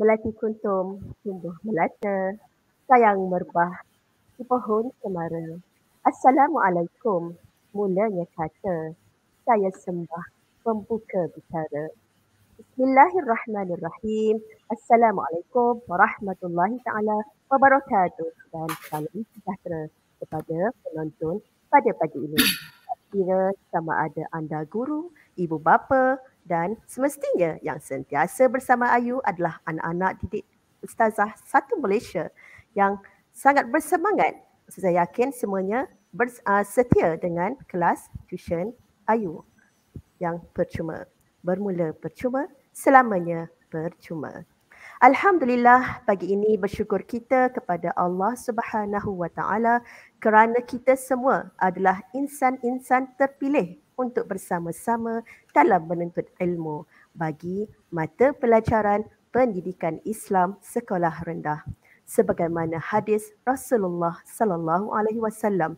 Melati kuntum, tumbuh melata, sayang merbah, di pohon semara. Assalamualaikum, mulanya kata, saya sembah, pembuka bicara. Bismillahirrahmanirrahim. Assalamualaikum warahmatullahi ta'ala wabarakatuh dan salam sejahtera kepada penonton pada pagi ini. Kira sama ada anda guru, ibu bapa, dan semestinya yang sentiasa bersama Ayu adalah anak-anak didik Ustazah Satu Malaysia yang sangat bersemangat. Saya yakin semuanya bers, ah, setia dengan kelas tuition Ayu yang percuma. Bermula percuma, selamanya percuma. Alhamdulillah pagi ini bersyukur kita kepada Allah Subhanahu Wa Taala kerana kita semua adalah insan-insan terpilih untuk bersama-sama dalam menuntut ilmu bagi mata pelajaran pendidikan Islam sekolah rendah sebagaimana hadis Rasulullah sallallahu alaihi wasallam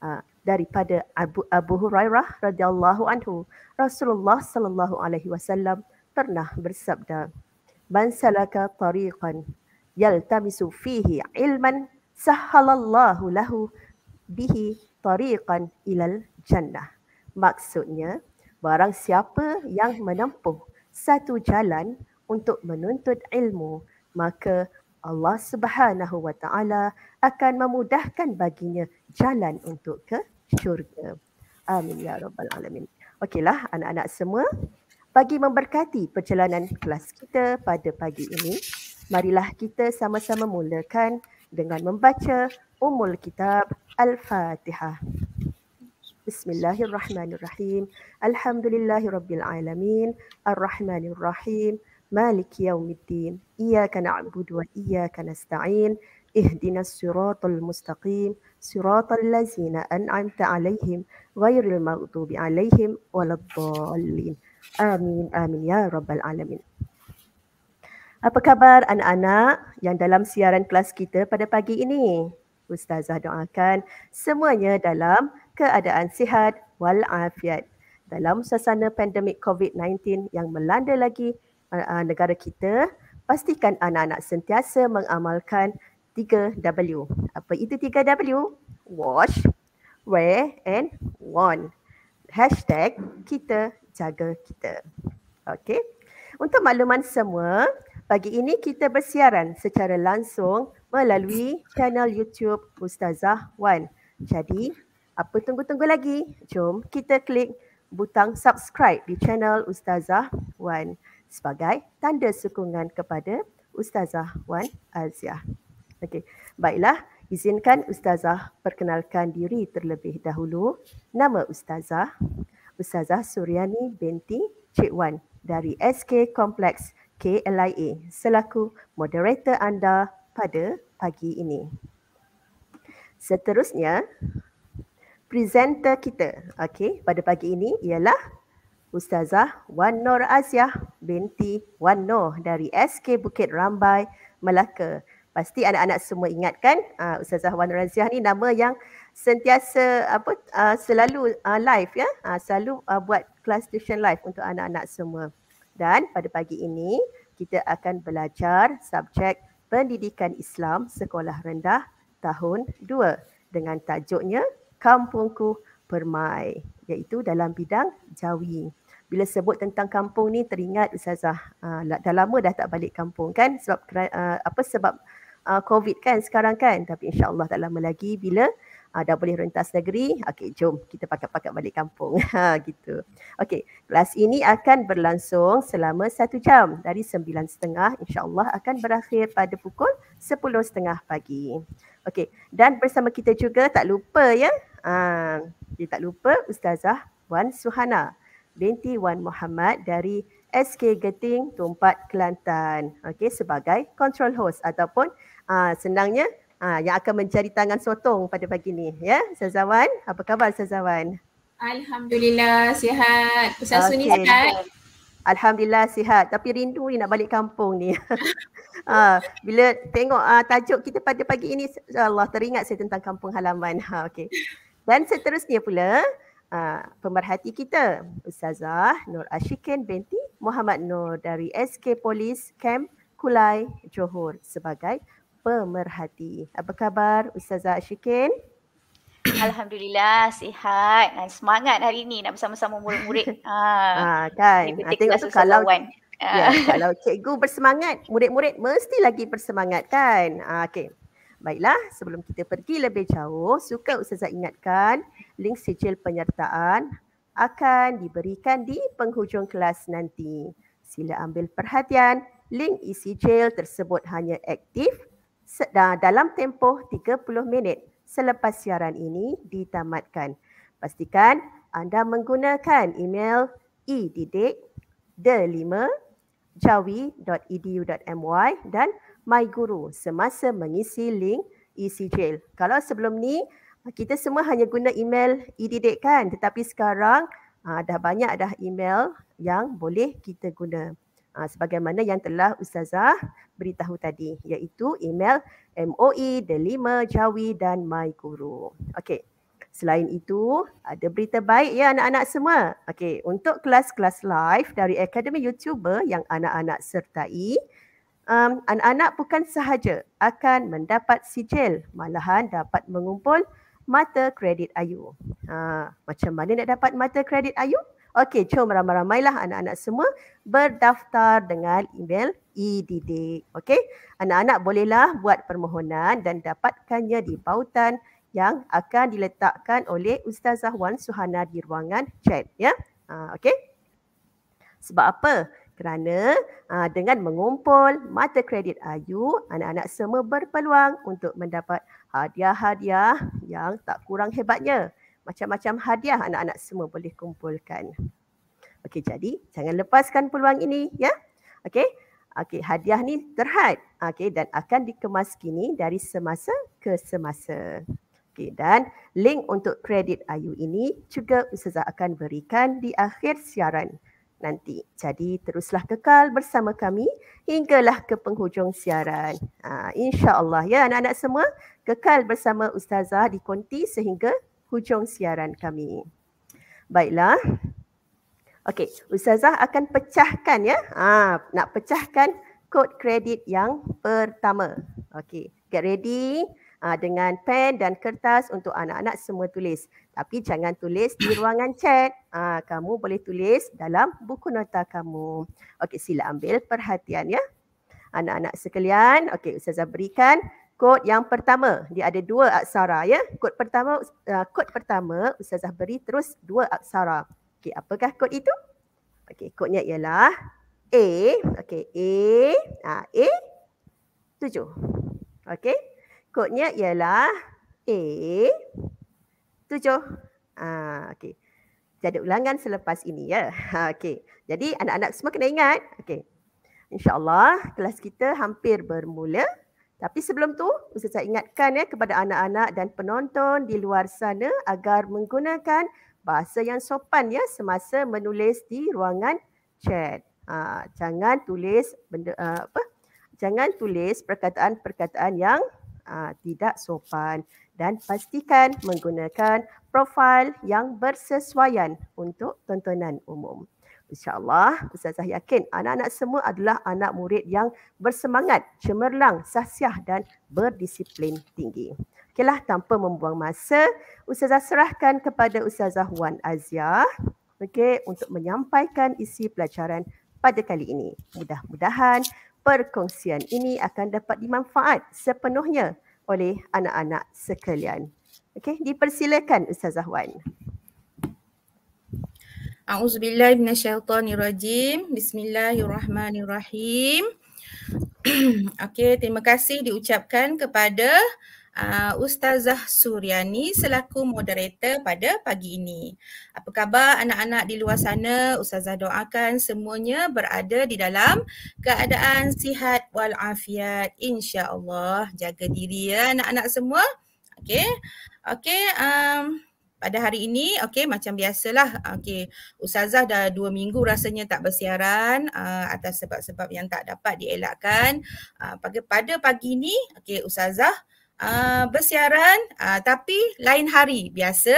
ah, daripada Abu, Abu Hurairah radhiyallahu anhu Rasulullah sallallahu alaihi wasallam pernah bersabda man salaka tariqan yaltamisu fihi ilman sahhalallahu lahu bihi tariqan ilal jannah Maksudnya, barang siapa yang menempuh satu jalan untuk menuntut ilmu, maka Allah Subhanahu wa taala akan memudahkan baginya jalan untuk ke syurga. Amin ya rabbal alamin. Okeylah anak-anak semua, bagi memberkati perjalanan kelas kita pada pagi ini, marilah kita sama-sama mulakan dengan membaca Umul Kitab Al-Fatihah. بسم الله الرحمن الرحيم الحمد لله رب العالمين الرحمن الرحيم مالك يوم الدين إياك نعبد وإياك نستعين اهدنا الصراط المستقيم صراط الذين أنعمت عليهم غير المغضوب عليهم ولا الضالين آمين آمين يا رب العالمين Apa khabar anak-anak yang dalam siaran kelas kita pada pagi ini? Ustazah doakan semuanya dalam keadaan sihat walafiat dalam suasana pandemik COVID-19 yang melanda lagi uh, negara kita, pastikan anak-anak sentiasa mengamalkan 3W. Apa itu 3W? Wash, wear and warn. Hashtag kita jaga kita. Okay. Untuk makluman semua, pagi ini kita bersiaran secara langsung melalui channel YouTube Ustazah Wan. Jadi apa tunggu-tunggu lagi? Jom kita klik butang subscribe di channel Ustazah Wan sebagai tanda sokongan kepada Ustazah Wan Aziah. Okey, baiklah. Izinkan Ustazah perkenalkan diri terlebih dahulu. Nama Ustazah, Ustazah Suryani binti Cik Wan dari SK Complex KLIA selaku moderator anda pada pagi ini. Seterusnya, presenter kita okay, pada pagi ini ialah Ustazah Wan Nur Aziah binti Wan Nur dari SK Bukit Rambai, Melaka. Pasti anak-anak semua ingat kan uh, ah, Ustazah Wan Nur Aziah ni nama yang sentiasa apa uh, selalu uh, live ya. Uh, selalu uh, buat kelas tuition live untuk anak-anak semua. Dan pada pagi ini kita akan belajar subjek Pendidikan Islam Sekolah Rendah tahun 2 dengan tajuknya kampungku Permai iaitu dalam bidang Jawi. Bila sebut tentang kampung ni teringat Ustazah uh, dah lama dah tak balik kampung kan sebab uh, apa sebab uh, COVID kan sekarang kan tapi insyaAllah tak lama lagi bila uh, dah boleh rentas negeri okey jom kita pakat-pakat balik kampung ha, gitu. Okey kelas ini akan berlangsung selama satu jam dari sembilan setengah insyaAllah akan berakhir pada pukul sepuluh setengah pagi. Okey dan bersama kita juga tak lupa ya kita ah, uh, tak lupa Ustazah Wan Suhana binti Wan Muhammad dari SK Geting Tumpat Kelantan okay, sebagai control host ataupun uh, senangnya uh, yang akan mencari tangan sotong pada pagi ni. Ya, yeah? Ustazah Wan, apa khabar Ustazah Wan? Alhamdulillah sihat. Ustaz okay. Suni sihat. Alhamdulillah sihat tapi rindu ni nak balik kampung ni. ha, bila tengok uh, tajuk kita pada pagi ini Allah teringat saya tentang kampung halaman. Ha okey. Dan seterusnya pula, aa, ah, pemerhati kita, Ustazah Nur Ashikin binti Muhammad Nur dari SK Polis Camp Kulai Johor sebagai pemerhati. Apa khabar Ustazah Ashikin? Alhamdulillah sihat dan semangat hari ini. nak bersama-sama murid-murid. Ha. Ah, kan. Ah, tengok kalau ya, kalau cikgu bersemangat, murid-murid mesti lagi bersemangat kan. Ah, okay. Baiklah, sebelum kita pergi lebih jauh, suka Ustazah ingatkan link sijil penyertaan akan diberikan di penghujung kelas nanti. Sila ambil perhatian, link e-sijil tersebut hanya aktif dalam tempoh 30 minit selepas siaran ini ditamatkan. Pastikan anda menggunakan email ididik the5jawi.edu.my dan My Guru semasa mengisi link e-sijil. Kalau sebelum ni kita semua hanya guna email e kan tetapi sekarang aa, ah, dah banyak dah email yang boleh kita guna. Aa, ah, sebagaimana yang telah Ustazah beritahu tadi iaitu email MOE, Delima, Jawi dan My Guru. Okey. Selain itu, ada berita baik ya anak-anak semua. Okey, untuk kelas-kelas live dari Akademi YouTuber yang anak-anak sertai, um, anak-anak bukan sahaja akan mendapat sijil malahan dapat mengumpul mata kredit ayu. Ha, macam mana nak dapat mata kredit ayu? Okey, jom ramai-ramailah anak-anak semua berdaftar dengan email EDD. Okey, anak-anak bolehlah buat permohonan dan dapatkannya di pautan yang akan diletakkan oleh Ustazah Wan Suhana di ruangan chat. Ya, ha, okey. Sebab apa? kerana aa, ah, dengan mengumpul mata kredit Ayu, anak-anak semua berpeluang untuk mendapat hadiah-hadiah yang tak kurang hebatnya. Macam-macam hadiah anak-anak semua boleh kumpulkan. Okey, jadi jangan lepaskan peluang ini ya. Okey. Okey, hadiah ni terhad. Okey, dan akan dikemas kini dari semasa ke semasa. Okey, dan link untuk kredit Ayu ini juga Ustazah akan berikan di akhir siaran nanti. Jadi teruslah kekal bersama kami hinggalah ke penghujung siaran. Ha, InsyaAllah ya anak-anak semua kekal bersama Ustazah di Konti sehingga hujung siaran kami. Baiklah. Okey, Ustazah akan pecahkan ya. Ha, nak pecahkan kod kredit yang pertama. Okey, get ready ha, dengan pen dan kertas untuk anak-anak semua tulis. Tapi jangan tulis di ruangan chat. Ha, kamu boleh tulis dalam buku nota kamu. Okey, sila ambil perhatian ya. Anak-anak sekalian, okey Ustazah berikan kod yang pertama. Dia ada dua aksara ya. Kod pertama uh, kod pertama Ustazah beri terus dua aksara. Okey, apakah kod itu? Okey, kodnya ialah A. Okey, A. A. Ah, A. Tujuh. Okey. Kodnya ialah A tujuh. Ah, okey. Jadi ulangan selepas ini ya. Ha, okey. Jadi anak-anak semua kena ingat. Okey. InsyaAllah kelas kita hampir bermula. Tapi sebelum tu, mesti saya ingatkan ya kepada anak-anak dan penonton di luar sana agar menggunakan bahasa yang sopan ya semasa menulis di ruangan chat. Ha, jangan tulis benda uh, apa? Jangan tulis perkataan-perkataan yang uh, tidak sopan dan pastikan menggunakan profil yang bersesuaian untuk tontonan umum. InsyaAllah, Ustazah yakin anak-anak semua adalah anak murid yang bersemangat, cemerlang, sahsiah dan berdisiplin tinggi. Okeylah, tanpa membuang masa, Ustazah serahkan kepada Ustazah Wan Aziah okay, untuk menyampaikan isi pelajaran pada kali ini. Mudah-mudahan perkongsian ini akan dapat dimanfaat sepenuhnya oleh anak-anak sekalian. Okey, dipersilakan Ustazah Wan. A'udzubillahi minasyaitonirrajim. Bismillahirrahmanirrahim. Okey, terima kasih diucapkan kepada uh, Ustazah Suryani selaku moderator pada pagi ini. Apa khabar anak-anak di luar sana? Ustazah doakan semuanya berada di dalam keadaan sihat walafiat insya-Allah. Jaga diri ya anak-anak semua. Okey. Okey, um pada hari ini, okey macam biasalah. Okey, Ustazah dah dua minggu rasanya tak bersiaran uh, atas sebab-sebab yang tak dapat dielakkan. Uh, pada pagi ini, okey Ustazah uh, Ah, bersiaran uh, tapi lain hari biasa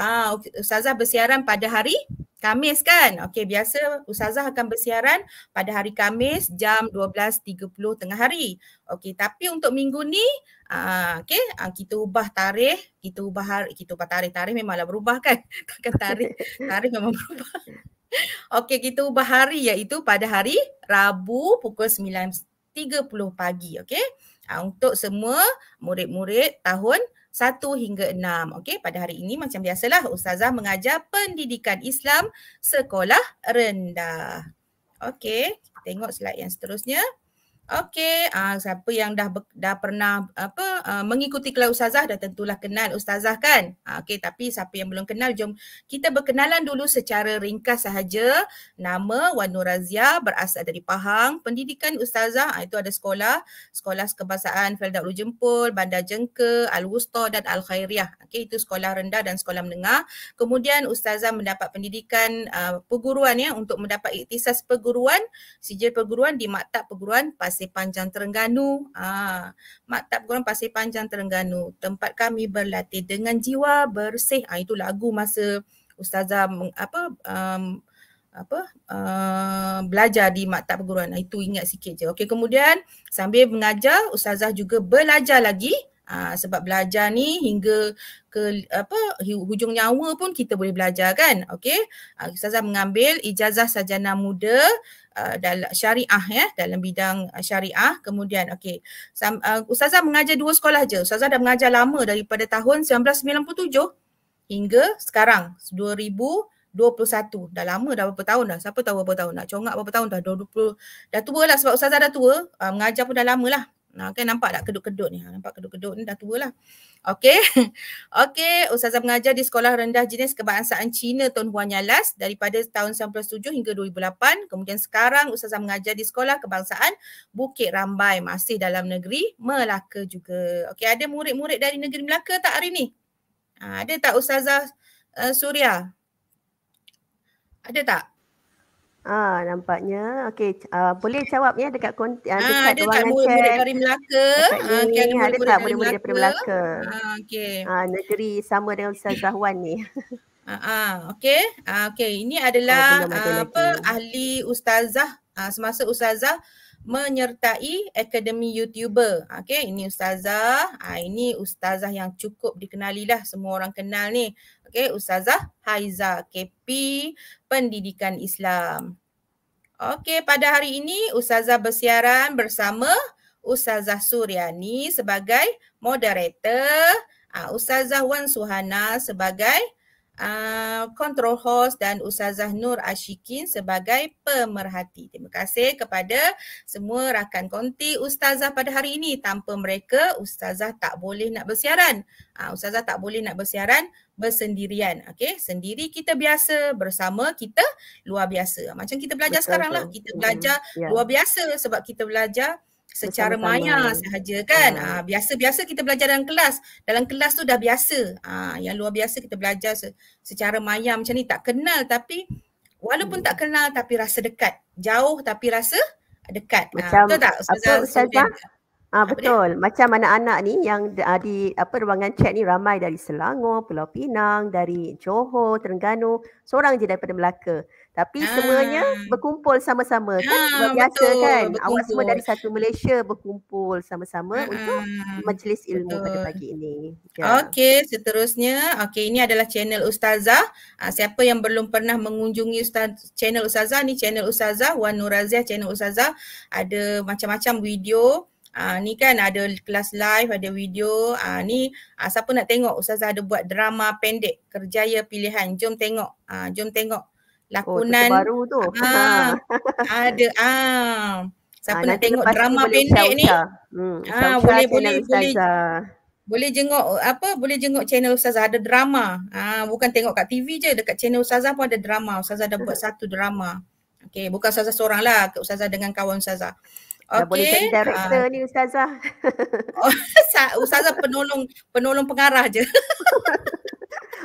uh, ustazah bersiaran pada hari Kamis kan? Okey, biasa Ustazah akan bersiaran pada hari Kamis jam 12.30 tengah hari. Okey, tapi untuk minggu ni, uh, okey, uh, kita ubah tarikh, kita ubah hari, kita ubah tarikh, tarikh memanglah berubah kan? Takkan tarikh, tarikh memang berubah. Okey, kita ubah hari iaitu pada hari Rabu pukul 9.30 pagi, okey? ha, untuk semua murid-murid tahun 1 hingga 6. Okey, pada hari ini macam biasalah ustazah mengajar pendidikan Islam sekolah rendah. Okey, tengok slide yang seterusnya. Okey, uh, siapa yang dah dah pernah apa uh, mengikuti kelas ustazah dah tentulah kenal ustazah kan? Uh, Okey, tapi siapa yang belum kenal jom kita berkenalan dulu secara ringkas sahaja. Nama Wan Razia berasal dari Pahang, pendidikan ustazah uh, itu ada sekolah, sekolah kebangsaan Felda Ulu Jempol, Bandar Jengke, Al Wusta dan Al Khairiah. Okey, itu sekolah rendah dan sekolah menengah. Kemudian ustazah mendapat pendidikan uh, perguruan ya untuk mendapat iktisas perguruan, sijil perguruan di maktab perguruan Pasir Panjang Terengganu. Ah, Maktab Guruan Pasir Panjang Terengganu. Tempat kami berlatih dengan jiwa bersih. Ah, itu lagu masa ustazah apa um, apa uh, belajar di maktab perguruan. Ha, itu ingat sikit je. Okey, kemudian sambil mengajar, ustazah juga belajar lagi. Ha, sebab belajar ni hingga ke apa hujung nyawa pun kita boleh belajar kan okey ustazah mengambil ijazah sarjana muda Uh, dalam syariah ya dalam bidang uh, syariah kemudian okey uh, ustazah mengajar dua sekolah je ustazah dah mengajar lama daripada tahun 1997 hingga sekarang 2021 dah lama dah berapa tahun dah siapa tahu berapa tahun dah congak berapa tahun dah 20 dah tua lah sebab ustazah dah tua uh, mengajar pun dah lama lah Nah, okay nampak tak kedut-kedut ni? Ha, nampak kedut-kedut ni dah tua lah. okay. Okey, Ustazah mengajar di sekolah rendah jenis kebangsaan Cina Tun Huan Yalas daripada tahun 97 hingga 2008. Kemudian sekarang Ustazah mengajar di sekolah kebangsaan Bukit Rambai masih dalam negeri Melaka juga. Okay, ada murid-murid dari negeri Melaka tak hari ni? Ha, ada tak Ustazah uh, eh, Surya? Ada tak? Ah nampaknya. Okey, uh, boleh jawab ya dekat kon ah, dekat ruangan chat. Ah, dekat mula dari Melaka. Ah, ada tak boleh mula dari Melaka. Ah, okey. Ah, negeri sama dengan Ustaz ya. Zahwan ni. Ah, ah okey. Ah, okey. Ini adalah ah, uh, apa ahli ustazah ah, semasa ustazah menyertai akademi YouTuber. Okey, ini ustazah. Ah, ini ustazah yang cukup dikenalilah semua orang kenal ni. Okey, Ustazah Haiza KP Pendidikan Islam. Okey, pada hari ini Ustazah bersiaran bersama Ustazah Suryani sebagai moderator, ah, Ustazah Wan Suhana sebagai Ah, control host dan Ustazah Nur Ashikin sebagai pemerhati. Terima kasih kepada semua rakan konti Ustazah pada hari ini. Tanpa mereka, Ustazah tak boleh nak bersiaran. Uh, Ustazah tak boleh nak bersiaran bersendirian. Okay? Sendiri kita biasa, bersama kita luar biasa. Macam kita belajar sekarang lah. Kita belajar yeah. luar biasa sebab kita belajar secara maya sahaja kan ya. ah, biasa-biasa kita belajar dalam kelas dalam kelas tu dah biasa ha, yang luar biasa kita belajar se- secara maya macam ni tak kenal tapi walaupun hmm. tak kenal tapi rasa dekat jauh tapi rasa dekat ah, macam ha, betul tak ustazah Ah ha, betul. Dia? Macam anak-anak ni yang uh, di apa ruangan chat ni ramai dari Selangor, Pulau Pinang, dari Johor, Terengganu, seorang je daripada Melaka. Tapi ha. semuanya berkumpul sama-sama. Ha, kan? Ah, biasa kan? Berkumpul. Awak semua dari satu Malaysia berkumpul sama-sama ha. untuk majlis ilmu betul. pada pagi ini. Ya. Okey, seterusnya. Okey, ini adalah channel Ustazah. siapa yang belum pernah mengunjungi Ustaz, channel Ustazah, ni channel Ustazah, Wan Nuraziah channel Ustazah. Ada macam-macam video. Ha, ni kan ada kelas live, ada video. Ha, ni ha, siapa nak tengok Ustazah ada buat drama pendek. Kerjaya pilihan. Jom tengok. Ha, jom tengok. Oh, lakonan oh, baru tu. Ah, ha, ada ah. Siapa ha, nak tengok drama pendek ni? Hmm, ah, boleh boleh Ustazah. boleh. Boleh jenguk apa? Boleh jenguk channel Ustazah ada drama. Ah, bukan tengok kat TV je, dekat channel Ustazah pun ada drama. Ustazah ada buat satu drama. Okey, bukan Ustazah seorang lah, Ustazah dengan kawan Ustazah. Okey. Boleh jadi director ah. ni Ustazah. Oh, Ustazah penolong penolong pengarah je.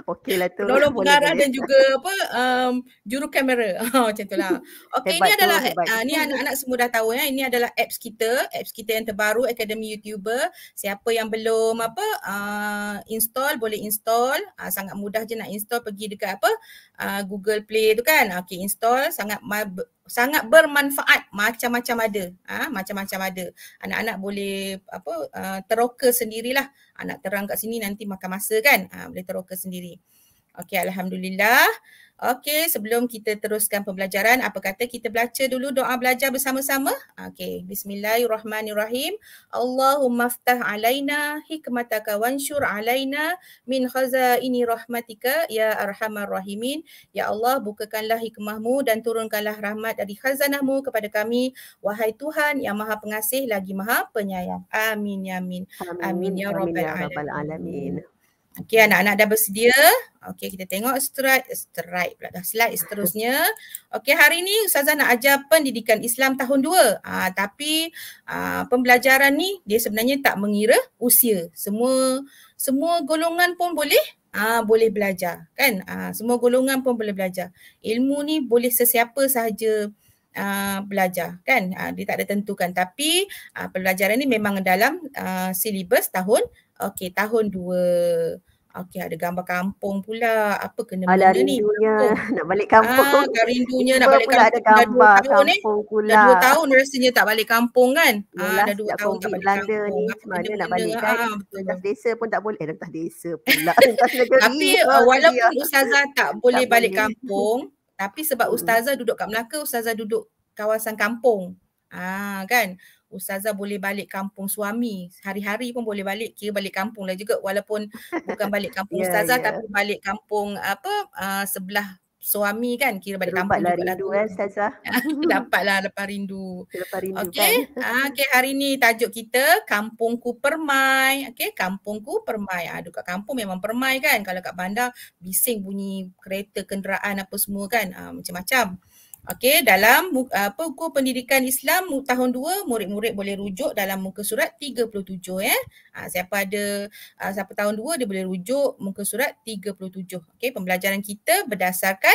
Okey lah tu. Penolong pengarah dan juga apa um, juru kamera. Oh, macam tu lah. Okey ini adalah uh, ah, ni anak-anak semua dah tahu ya. Ini adalah apps kita. Apps kita yang terbaru Academy YouTuber. Siapa yang belum apa uh, install boleh install. Uh, sangat mudah je nak install pergi dekat apa uh, Google Play tu kan. Okey install sangat sangat bermanfaat macam-macam ada ah ha, macam-macam ada anak-anak boleh apa uh, teroka sendirilah anak terang kat sini nanti makan masa kan ha, boleh teroka sendiri Okey, Alhamdulillah. Okey, sebelum kita teruskan pembelajaran, apa kata kita baca dulu doa belajar bersama-sama? Okey, bismillahirrahmanirrahim. Allahumma ftah alaina hikmataka wansyur alaina min khazaini rahmatika ya arhamar rahimin. Ya Allah, bukakanlah hikmahmu dan turunkanlah rahmat dari khazanahmu kepada kami. Wahai Tuhan yang maha pengasih lagi maha penyayang. Amin, ya amin. Amin, amin ya, ya rabbal alamin. Ya alamin. Okey anak-anak dah bersedia. Okey kita tengok slide eh, slide pula dah slide seterusnya. Okey hari ni ustazah nak ajar pendidikan Islam tahun 2. Aa, ah, tapi aa, ah, pembelajaran ni dia sebenarnya tak mengira usia. Semua semua golongan pun boleh aa, ah, boleh belajar kan? Aa, semua golongan pun boleh belajar. Ilmu ni boleh sesiapa sahaja Uh, belajar kan uh, dia tak ada tentukan tapi uh, pembelajaran ni memang dalam uh, silibus tahun Okey, tahun dua. Okey, ada gambar kampung pula. Apa kena Alah, benda ni? Rindunya nak balik kampung. Ah, kan rindunya nak balik kampung. Ada gambar eh? dah 2 tahun kampung eh. pula. Dah 2 tahun rasanya tak balik kampung kan? Yalah, ah, dah 2 tahun COVID tak balik Belanda kampung. Ni, mana nak balik kan? Ah, lintas desa pun tak boleh. Eh, lintas desa pula. Tapi uh, walaupun Ustazah tak boleh balik kampung, tapi sebab hmm. Ustazah duduk kat Melaka, Ustazah duduk kawasan kampung. Ah kan? Ustazah boleh balik kampung suami. Hari-hari pun boleh balik. Kira balik kampung lah juga. Walaupun bukan balik kampung yeah, Ustazah yeah. tapi balik kampung apa uh, sebelah suami kan. Kira balik kampung juga lah. rindu kan Ustazah. Dapatlah lepas rindu. Lepas rindu okay. kan. Uh, ah, okay hari ni tajuk kita Kampungku Permai. Okay Kampungku Permai. Aduh ah, kat kampung memang permai kan. Kalau kat bandar bising bunyi kereta, kenderaan apa semua kan. Uh, macam-macam. Okey dalam apa hukum pendidikan Islam tahun 2 murid-murid boleh rujuk dalam muka surat 37 ya. Eh. Ha, siapa ada uh, siapa tahun 2 dia boleh rujuk muka surat 37. Okey pembelajaran kita berdasarkan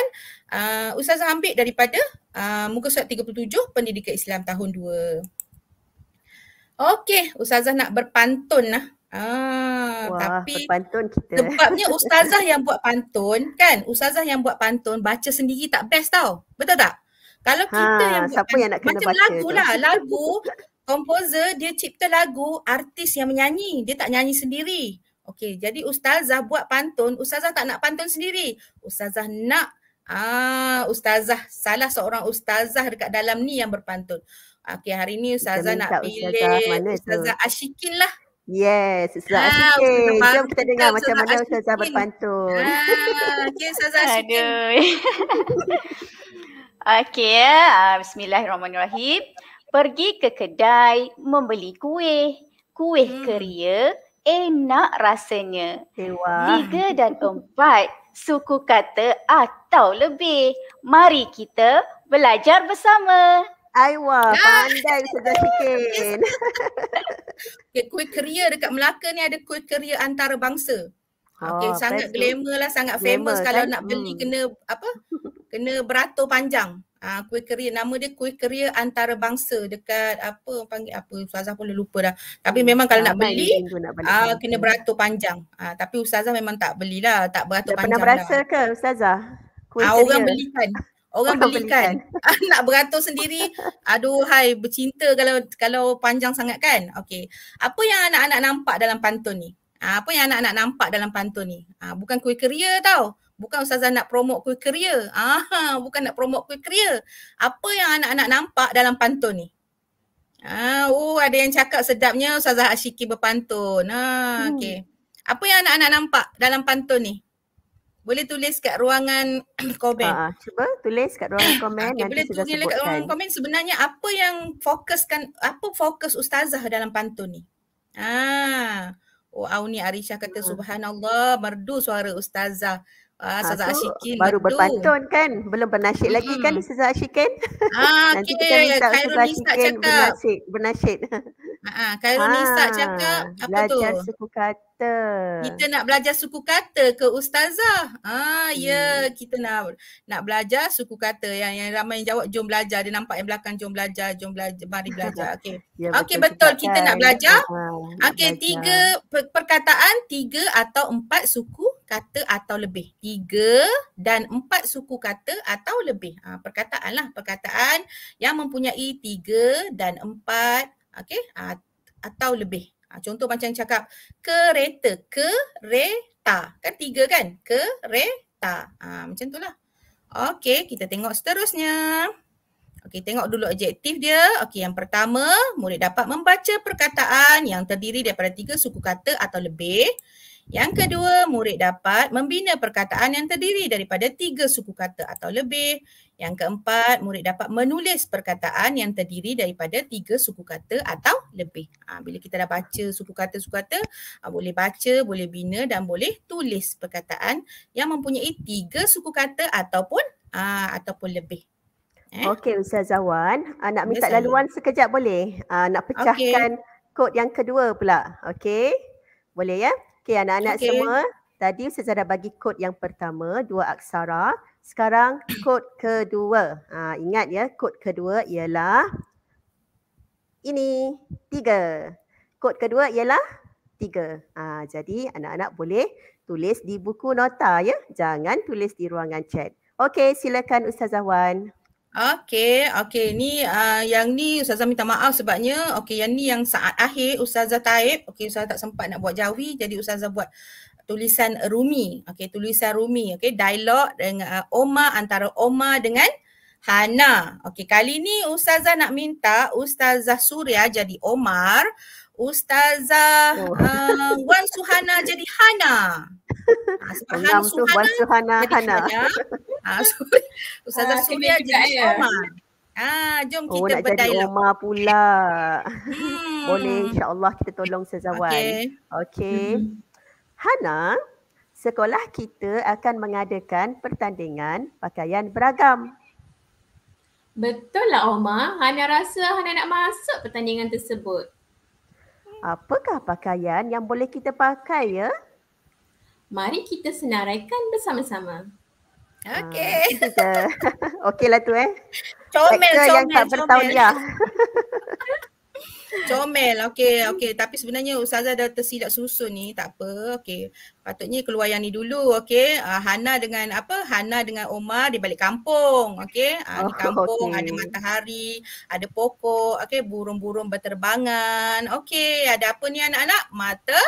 uh, ustazah ambil daripada uh, muka surat 37 pendidikan Islam tahun 2. Okey ustazah nak berpantun lah. Ah, Wah, tapi pantun kita. Sebabnya ustazah yang buat pantun kan? Ustazah yang buat pantun baca sendiri tak best tau. Betul tak? Kalau ha, kita yang buat siapa yang nak kena macam baca lagu tu. lah, lagu komposer dia cipta lagu, artis yang menyanyi, dia tak nyanyi sendiri. Okey, jadi ustazah buat pantun, ustazah tak nak pantun sendiri. Ustazah nak ah ustazah salah seorang ustazah dekat dalam ni yang berpantun. Okey, hari ni ustazah nak pilih ustazah, ustazah Ashikin lah. Yes, Ustazah ah, Syukri. Jom kita dengar Ustazah macam mana Ustazah, ah, Ustazah berpantun. Okey, ya. ah, Ustazah Syukri. Aduh. Okey, bismillahirrahmanirrahim. Pergi ke kedai membeli kuih. Kuih hmm. keria enak rasanya. Dewa. Tiga dan empat suku kata atau lebih. Mari kita belajar bersama. Aiwa, ya. pandai sudah sikit. okay, kuih keria dekat Melaka ni ada kuih keria antarabangsa. Okay, ah, sangat glamour lah, sangat glamour, famous kan? kalau nak beli hmm. kena apa? Kena beratur panjang. Ah ha, kuih keria nama dia kuih keria antarabangsa dekat apa panggil apa ustazah pun dah lupa dah. Tapi hmm, memang kalau nak beli ah uh, kena beratur panjang. Ah uh, tapi ustazah memang tak belilah, tak beratur panjang. Pernah berasa ke ustazah? Kuih ah, ha, orang belikan. Orang oh, belikan. belikan. Nak beratur sendiri. Aduh hai bercinta kalau kalau panjang sangat kan. Okey. Apa yang anak-anak nampak dalam pantun ni? Ah, apa yang anak-anak nampak dalam pantun ni? Ah, bukan kuih keria tau. Bukan ustazah nak promote kuih keria. Ah bukan nak promote kuih keria. Apa yang anak-anak nampak dalam pantun ni? Ah oh ada yang cakap sedapnya ustazah Ashiki berpantun. Ha ah, hmm. okey. Apa yang anak-anak nampak dalam pantun ni? boleh tulis kat ruangan komen. Uh, cuba tulis kat ruangan komen. Okay, boleh tulis sebutkan. kat ruangan komen sebenarnya apa yang fokuskan, apa fokus ustazah dalam pantun ni? Ah, Oh Auni Arisha kata hmm. subhanallah merdu suara ustazah. Ah, ah Ustazah ha, Ashikin baru merdu. berpantun kan? Belum bernasyid hmm. lagi kan Ustazah Ashikin? Ah, Nanti okay. kita minta Ustazah Ashikin bernasyid. Ha, Kalau ha, Nisa cakap apa belajar tu? Belajar suku kata. Kita nak belajar suku kata ke ustazah? Ha, ya, hmm. kita nak nak belajar suku kata. Yang yang ramai yang jawab jom belajar. Dia nampak yang belakang jom belajar, jom belajar, mari belajar. Okey. ya, Okey betul kita kan. nak belajar. Ha, Okey, tiga per- perkataan, tiga atau empat suku kata atau lebih. Tiga dan empat suku kata atau lebih. Ha, perkataan lah. Perkataan yang mempunyai tiga dan empat Okay, uh, ah, atau lebih uh, contoh macam cakap kereta kereta kan tiga kan kereta uh, macam itulah okey kita tengok seterusnya okey tengok dulu adjektif dia okey yang pertama murid dapat membaca perkataan yang terdiri daripada tiga suku kata atau lebih yang kedua, murid dapat membina perkataan yang terdiri daripada tiga suku kata atau lebih. Yang keempat, murid dapat menulis perkataan yang terdiri daripada tiga suku kata atau lebih. Ha, bila kita dah baca suku kata-suku kata, ha, boleh baca, boleh bina dan boleh tulis perkataan yang mempunyai tiga suku kata ataupun ha, ataupun lebih. Eh? Okey, Ustazah Wan. Ha, nak minta Bersama. laluan sekejap boleh? Ha, nak pecahkan okay. kod yang kedua pula. Okey, boleh ya? Okey anak-anak okay. semua, tadi saya dah bagi kod yang pertama, dua aksara. Sekarang kod kedua. Ha, ingat ya, kod kedua ialah ini, tiga. Kod kedua ialah tiga. Ha, jadi anak-anak boleh tulis di buku nota ya. Jangan tulis di ruangan chat. Okey, silakan Ustazah Wan. Okey, okey. Ni uh, yang ni Ustazah minta maaf sebabnya okey yang ni yang saat akhir Ustazah taip. Okey, Ustazah tak sempat nak buat jawi jadi Ustazah buat tulisan Rumi. Okey, tulisan Rumi. Okey, dialog dengan uh, Oma antara Oma dengan Hana. Okey, kali ni Ustazah nak minta Ustazah Surya jadi Omar. Ustazah uh, Wan Suhana jadi Hana. Ah, sebab Suhana, Wan Suhana jadi Hana. Hana. Uh, Ustazah ha, Surya jadi ya. Ah, jom oh, kita berdialog. Oh, nak jadi Roma pula. Hmm. Boleh, insyaAllah kita tolong Ustazah Wan. Okay. okay. Hmm. Hana, sekolah kita akan mengadakan pertandingan pakaian beragam. Betul lah Omar. Hana rasa Hana nak masuk pertandingan tersebut. Apakah pakaian yang boleh kita pakai ya? Mari kita senaraikan bersama-sama. Okey. Ha, Okeylah tu eh. Comel, comel, yang tak bertahun Comel. Okey, okey. Tapi sebenarnya Ustazah dah tersilap susun ni. Tak apa. Okey. Patutnya keluar yang ni dulu. Okey. Uh, Hana dengan apa? Hana dengan Omar di balik kampung. Okey. Uh, di oh, kampung okay. ada matahari, ada pokok, okey, burung-burung berterbangan. Okey, ada apa ni anak-anak? Mata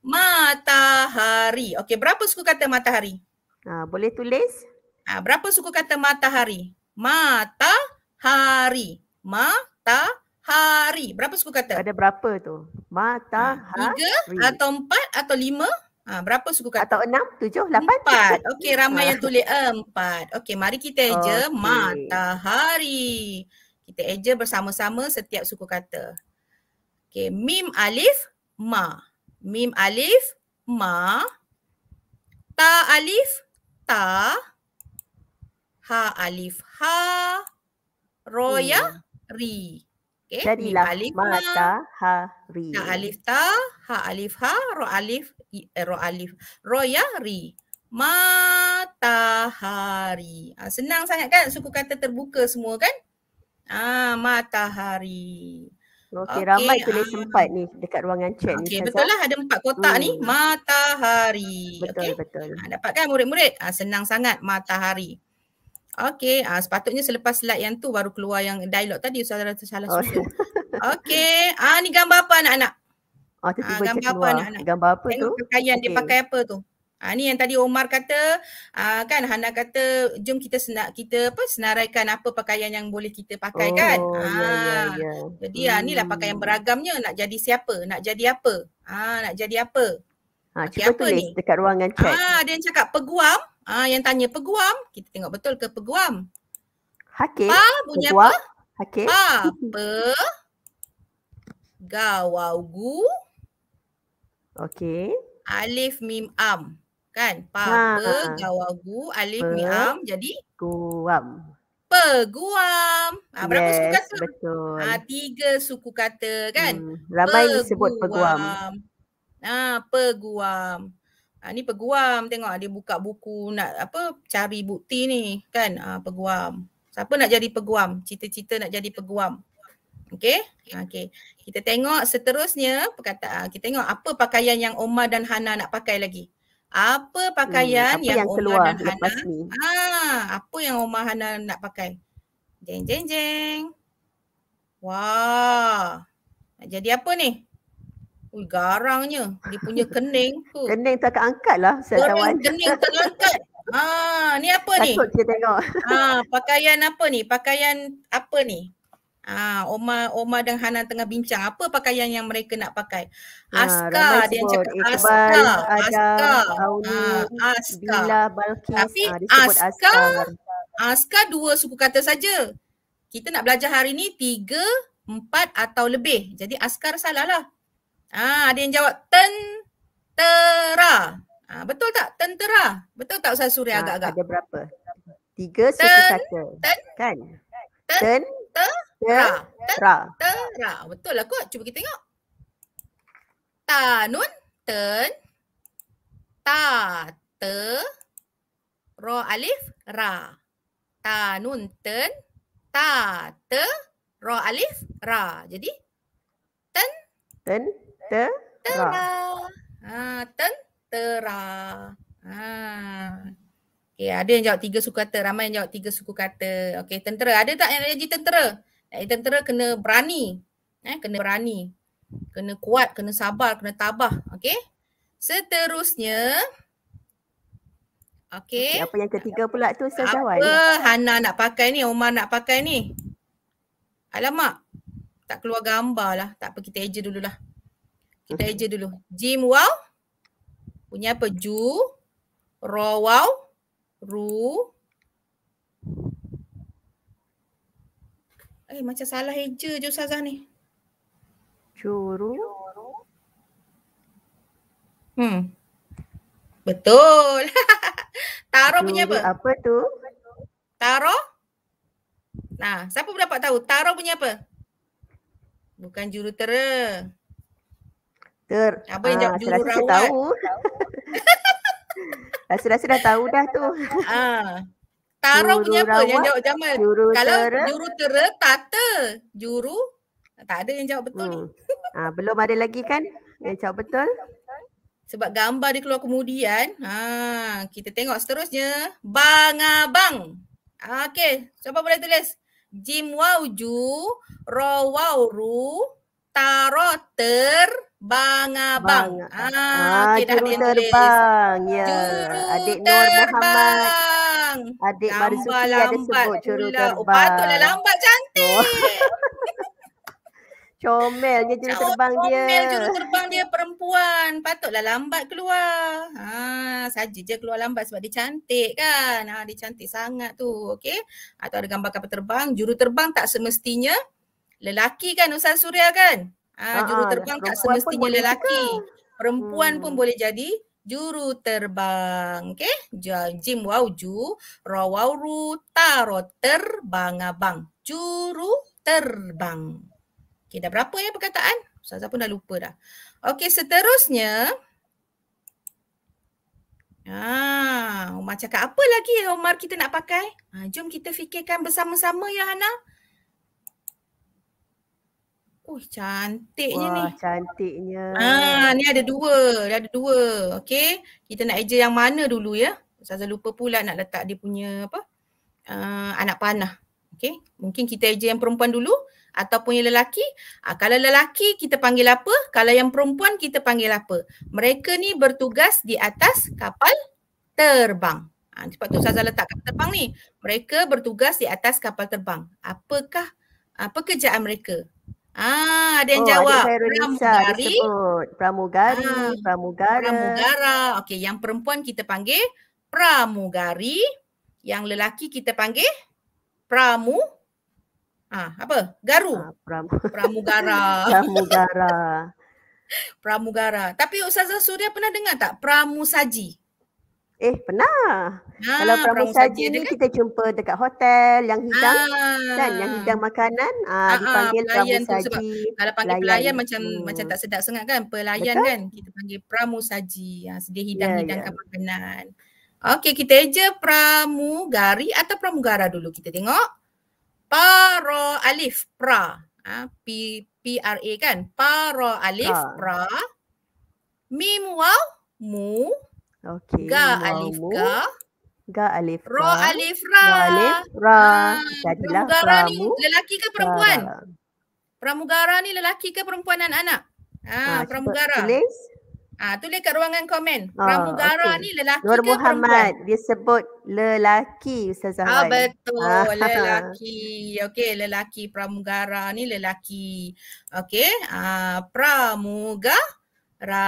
matahari. Okey, berapa suku kata matahari? Uh, boleh tulis? Uh, berapa suku kata matahari? Matahari. Matahari. Hari. Berapa suku kata? Ada berapa tu? matahari Tiga atau empat atau lima? Ha, berapa suku kata? Atau enam, tujuh, lapan? Empat. Okey, ramai yang tulis eh, empat. Okey, mari kita eja okay. matahari. Kita eja bersama-sama setiap suku kata. Okey, mim alif ma. Mim alif ma. Ta alif ta. Ha alif ha. Roya ri. Hmm. Okay. lah alif matahari. Lah. Ha, alif ta, ha, alif ha, ro alif, eh, ro alif, ro ya, ri. Matahari. Ha, senang sangat kan? Suku kata terbuka semua kan? Ha, ha, ah, ha, matahari. Okey, okay, ramai boleh ha. sempat ni dekat ruangan chat okay, ni. Okey, betul lah ada empat kotak hmm. ni. Matahari. Betul, okay. betul. Ha, dapatkan murid-murid? Ha, senang sangat matahari. Okay, uh, ah, sepatutnya selepas slide yang tu baru keluar yang dialog tadi Ustazah rasa salah oh. Okey, ah uh, ni gambar apa anak-anak? Ah, tiba -tiba ah, gambar apa anak-anak? Gambar apa tu? Tengok pakaian okay. dia pakai apa tu? Ah, ni yang tadi Omar kata, ah, kan Hana kata, jom kita senak kita apa senaraikan apa pakaian yang boleh kita pakai oh, kan. Ya, ya, ya. Ah, yeah, yeah, yeah. Jadi ah, lah hmm. ah, inilah pakaian beragamnya nak jadi siapa, nak jadi apa, ah, nak jadi apa. Ha, ah, cuba apa tulis ni? dekat ruangan chat. Ah, ada yang cakap peguam, Ah, yang tanya peguam, kita tengok betul ke peguam? Hakim. Pa bunyi peguam. apa? Hakim. Pa pe gawau Okey. Alif mim am. Kan? Pa ha, pe ha, gawau gu alif pe, mim am jadi guam. Peguam. Ah, berapa yes, suku kata? Betul. Ah, tiga suku kata kan? Hmm, ramai peguam. disebut peguam. Ah, peguam. Ha, ni peguam tengok dia buka buku nak apa cari bukti ni kan ha, peguam. Siapa nak jadi peguam? Cita-cita nak jadi peguam. Okey. Ha, okey. Kita tengok seterusnya perkataan ha, kita tengok apa pakaian yang Omar dan Hana nak pakai lagi. Apa hmm, pakaian hmm, apa yang, yang Omar dan Hana? Ah, ha, apa yang Omar Hana nak pakai? Jeng jeng jeng. Wah. Nak jadi apa ni? Ui, garangnya. Dia punya kening tu. kening tak angkat lah. Kening, kening tak angkat. Ah, ni apa Takut ni? Takut kita tengok. Ha, pakaian apa ni? Pakaian apa ni? Ah, Oma, Oma dan Hanan tengah bincang. Apa pakaian yang mereka nak pakai? Aska ha, dia cakap Iqbal, Aska, Adam, Aska, Aska, Askar. Ha, Bila, Balkis, Tapi ha, Askar, Askar, Askar dua suku kata saja. Kita nak belajar hari ni tiga, empat atau lebih. Jadi Aska salah lah. Ah, ada yang jawab tentera. Ah, betul tak tentera? Betul tak Ustaz Suri ah, agak-agak? Ada berapa? Tiga suku kata. Ten, kan? Tentera. Tentera. Tentera. Betul lah kot. Cuba kita tengok. Tanun ten ta te ro alif ra. Tanun ten ta te ro alif ra. Jadi ten ten tentera. Ha, tentera. Ha. Okay, ada yang jawab tiga suku kata. Ramai yang jawab tiga suku kata. Okay, tentera. Ada tak yang jadi tentera? Jadi eh, tentera kena berani. Eh, kena berani. Kena kuat, kena sabar, kena tabah. Okay. Seterusnya. Okay. okay apa yang ketiga pula tu, Ustaz Apa Zawai? Hana nak pakai ni, Omar nak pakai ni? Alamak. Tak keluar gambar lah. Tak apa, kita eja dululah. Kita eja dulu. Jim wow. Punya apa? Ju. Ro wow. Ru. Eh macam salah eja je Ustazah ni. Juru. Hmm. Betul. Taro punya apa? Apa tu? Taro. Nah, siapa dapat tahu Taro punya apa? Bukan jurutera. Ter, Apa yang ah, jawab jururawat? Saya tahu. Rasa-rasa dah tahu dah tu. Ah. Tarong punya apa yang jawab Jamal? Juru Kalau tera. juru tera, tata. Juru, tak ada yang jawab betul hmm. ni. Ah, belum ada lagi kan yang jawab betul? Sebab gambar dia keluar kemudian. Ha, kita tengok seterusnya. Bang Abang. Ah, okay, siapa boleh tulis? Jim Wauju, Rawauru, taro ter, Bang Abang. Bang. Ah, ah kita terbang. Ya. Yeah. Adik Nur Muhammad. Adik lambat, Marzuki ada sebut juru oh, terbang. Oh, patutlah lambat cantik. Oh. Comelnya juru Cawa terbang comel dia. Comel juru terbang dia perempuan. Patutlah lambat keluar. Ha, saja je keluar lambat sebab dia cantik kan. Ha, dia cantik sangat tu. Okey. Atau ada gambar kapal terbang. Juru terbang tak semestinya lelaki kan Ustaz Surya kan? Ah, juru ah, terbang tak semestinya lelaki. Perempuan hmm. pun boleh jadi juru terbang. Okey. Jim wau ju ra ru ta ro terbang abang. Juru terbang. Okey, dah berapa ya perkataan? Saya pun dah lupa dah. Okey, seterusnya Ah, Umar cakap apa lagi Umar kita nak pakai? Ah, jom kita fikirkan bersama-sama ya Hana. Oh cantiknya Wah, ni. Wah cantiknya. Ah ni ada dua. Dia ada dua. Okey. Kita nak eja yang mana dulu ya? Saya lupa pula nak letak dia punya apa? Uh, anak panah. Okey. Mungkin kita eja yang perempuan dulu ataupun yang lelaki. Uh, kalau lelaki kita panggil apa? Kalau yang perempuan kita panggil apa? Mereka ni bertugas di atas kapal terbang. Ha, sebab tu Ustazah letak kapal terbang ni. Mereka bertugas di atas kapal terbang. Apakah uh, pekerjaan mereka? Ah, ada yang oh, jawab. Ada pramugari. Pramugari, ah, pramugara. Pramugara. Okey, yang perempuan kita panggil pramugari, yang lelaki kita panggil pramu Ah, apa? Garu. Ah, pram- pramugara. pramugara. pramugara. Tapi Ustazah Surya pernah dengar tak Pramu saji. Eh pernah. Ha, Kalau pramusaji, pramusaji ni kita jumpa dekat hotel yang hidang ha. kan yang hidang makanan ah ha, dipanggil ha, pelayan pramusaji. Tu sebab, kalau panggil pelayan, pelayan macam hmm. macam tak sedap sangat kan pelayan Betul? kan kita panggil pramusaji yang sedia hidang-hidang yeah, yeah. makanan. Okey kita eja pramugari atau pramugara dulu kita tengok. Para alif pra. Ha, P P R A kan. Para alif ha. pra. Mim waw mu Okay. Ga alif ga. Ga alif ra. Ro alif ra. Ro alif ra. Jadilah pramugara ni lelaki ke perempuan? Pramugara ni lelaki ke perempuan anak-anak? Ha, ha pramugara. Tulis. Ah, ha, tulis kat ruangan komen. Ah, pramugara okay. ni lelaki Nur ke Muhammad, perempuan? Dia sebut lelaki Ustaz Zahwan. Ah, betul. Ah. Lelaki. Okey, lelaki pramugara ni lelaki. Okey, ah pramugara ra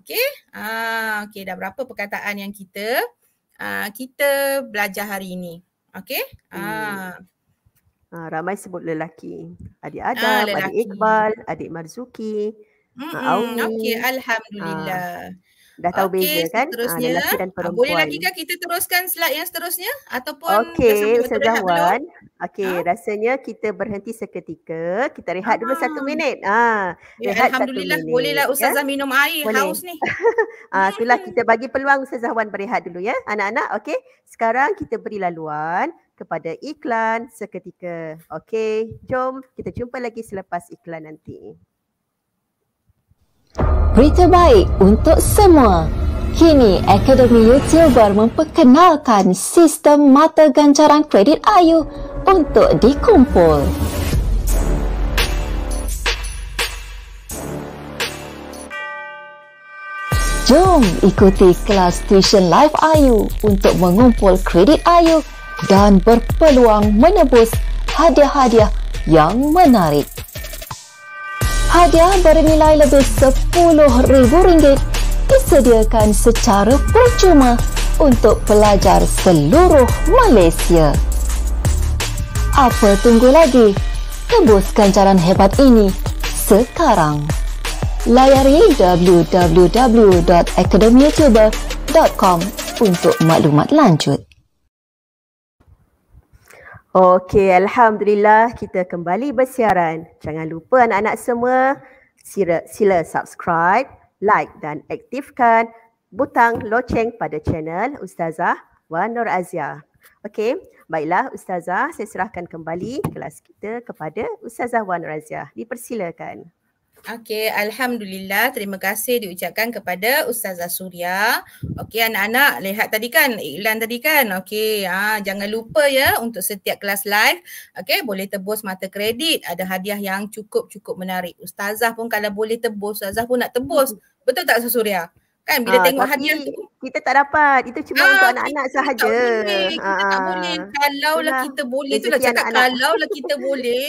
okey ha ah, okey dah berapa perkataan yang kita ah, kita belajar hari ini okey ha ah. ah, ramai sebut lelaki adik ada ah, adik iqbal adik marzuki mm -mm. okey alhamdulillah ah. Dah tahu okay, beza kan? Ah, seterusnya. Ha, dan ah, perempuan. Boleh lagi kan kita teruskan slide yang seterusnya? Ataupun okay, Ustaz Jahwan. Okay, ha? rasanya kita berhenti seketika. Kita rehat dulu satu ah. minit. Ha, rehat Alhamdulillah. Satu minit, bolehlah Ustazah ya? minum air. Haus ni. ha, itulah kita bagi peluang Ustaz Jahwan berehat dulu ya. Anak-anak, Okey, Sekarang kita beri laluan kepada iklan seketika. Okey, jom kita jumpa lagi selepas iklan nanti. Berita baik untuk semua. Kini, Akademi YouTuber memperkenalkan sistem mata ganjaran kredit Ayu untuk dikumpul. Jom ikuti kelas tuition live Ayu untuk mengumpul kredit Ayu dan berpeluang menebus hadiah-hadiah yang menarik hadiah bernilai lebih RM10,000 disediakan secara percuma untuk pelajar seluruh Malaysia. Apa tunggu lagi? Tembuskan jalan hebat ini sekarang. Layari www.academyoutuber.com untuk maklumat lanjut. Okey, Alhamdulillah kita kembali bersiaran. Jangan lupa anak-anak semua, sila, sila subscribe, like dan aktifkan butang loceng pada channel Ustazah Wan Nur Azia. Okey, baiklah Ustazah, saya serahkan kembali kelas kita kepada Ustazah Wan Nur Azia. Dipersilakan. Okey, Alhamdulillah. Terima kasih diucapkan kepada Ustazah Surya. Okey, anak-anak lihat tadi kan, iklan tadi kan. Okey, ha, jangan lupa ya untuk setiap kelas live. Okey, boleh tebus mata kredit. Ada hadiah yang cukup-cukup menarik. Ustazah pun kalau boleh tebus, Ustazah pun nak tebus. Betul tak Ustazah Surya? Kan bila ha, tengok hadiah tu. Kita tak dapat. Itu cuma ha, untuk anak-anak sahaja. Kita tak ah, boleh. Kita ha, tak boleh. Lah, kalaulah kita boleh. Itulah cakap kalaulah kita boleh.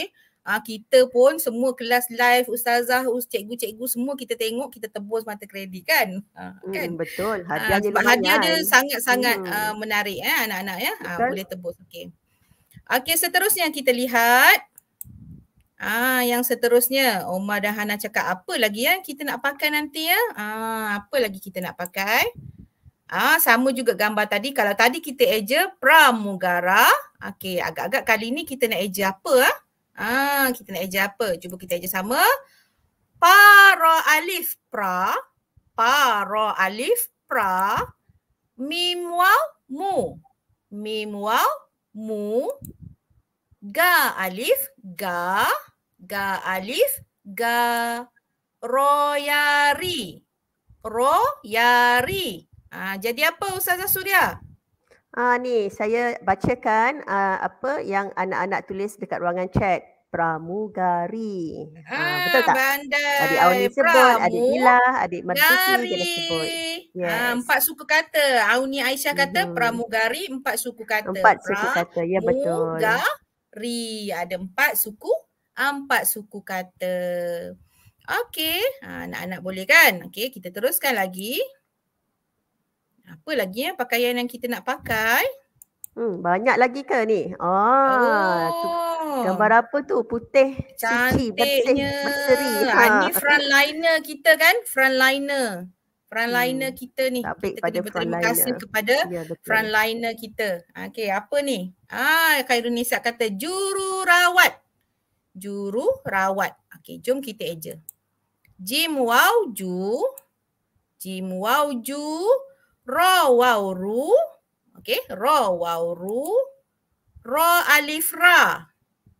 Uh, kita pun semua kelas live ustazah cikgu cikgu semua kita tengok kita tebus mata kredit kan uh, hmm, kan betul hadiah uh, dia sangat-sangat hmm. uh, menarik eh anak-anak ya uh, boleh tebus okey okey seterusnya kita lihat ah yang seterusnya Omar dan Hana cakap apa lagi ya kita nak pakai nanti ya ah apa lagi kita nak pakai ah uh, sama juga gambar tadi kalau tadi kita eja pramugara okey agak-agak kali ni kita nak eja apa ah uh? Ah, kita nak ejar apa? Cuba kita ejar sama. Pa, ra, alif, pra. Pa, ra, alif, pra. Mim, waw, mu. Mim, waw, mu. Ga, alif, ga. Ga, alif, ga. Ro, ya, ri. Ro, ya, ri. Ah, jadi apa Ustazah Surya? Ah ni saya bacakan uh, apa yang anak-anak tulis dekat ruangan chat. Pramugari. Ha, ah, betul tak? Bandai. Adik Auni sebut, adik Hila, adik Marsuti kena sebut. Ah, yes. Ah, empat suku kata. Auni Aisyah kata hmm pramugari empat suku kata. Empat suku kata. Ya betul. Pramugari ada empat suku, empat suku kata. Okey, ah, anak-anak boleh kan? Okey, kita teruskan lagi. Apa lagi ya pakaian yang kita nak pakai? Hmm, banyak lagi ke ni? Ah, oh, oh. Tu, gambar apa tu? Putih, cantiknya. Ah, ha. Ini frontliner kita kan? Frontliner. Frontliner hmm. kita ni. Tapi kita kena berterima kasih kepada ya, frontliner kita. Okay, apa ni? Ah, Khairul Nisa kata juru rawat, juru rawat. Okay, jom kita eja. Jim Wow Jim Wow rawawru okey rawawru ra alif ra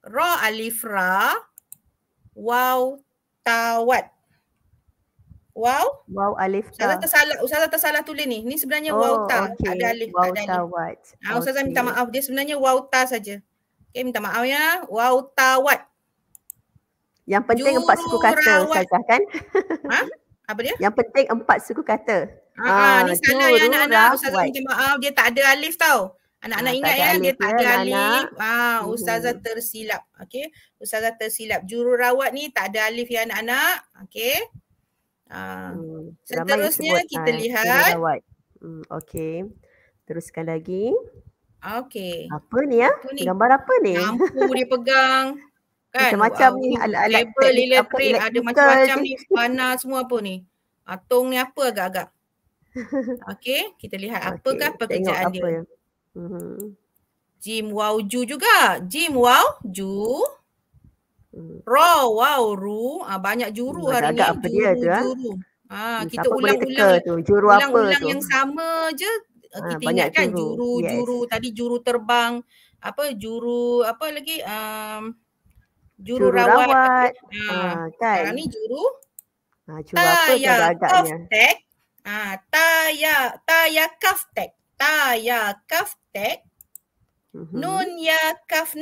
ra alif ra waw tawat waw waw alif ta ustazah tersalah ustazah tersalah tulis ni ni sebenarnya oh, waw ta okay. ada alif waw ada tawat ah ha, ustazah okay. minta maaf dia sebenarnya waw ta saja okey minta maaf ya waw tawat yang penting Juru empat suku kata rawat. ustazah kan ha apa dia yang penting empat suku kata Ha, ha, ni sana salah ya anak-anak. Ustazah minta maaf. Dia tak ada alif tau. Anak-anak ingat ya. Dia tak ya, ada alif. Ha, Ustazah tersilap. Okay. Ustazah tersilap. Jururawat ni tak ada alif ya anak-anak. Okay. Ha. Hmm, seterusnya kita lihat. Hmm, okay. Teruskan lagi. Okay. Apa ni ya? Gambar apa ni? Lampu dia pegang. Kan? Macam-macam wow. ni. Label, teknik, apa, ada macam-macam ni. Panas semua apa ni. Atong ni apa agak-agak. Okay, kita lihat okay. apakah pekerjaan apa dia. Ya. Jim Wow Ju juga. Jim Wow Ju. Mhm. Ro Wow Ru. Ah, banyak juru Mereka hmm, hari ini. Agak juru, ah. juru. Ha, kita ulang-ulang ulang-ulang ulang yang sama je ha, kita ingatkan juru juru, yes. tadi juru terbang apa juru apa lagi um, juru, juru rawat, rawat. Ha, ha, kan. sekarang ni juru ha, juru apa yang agaknya Ha, taya, taya Kaftek Taya Kaftek tek. Mm-hmm. Nun ya kaf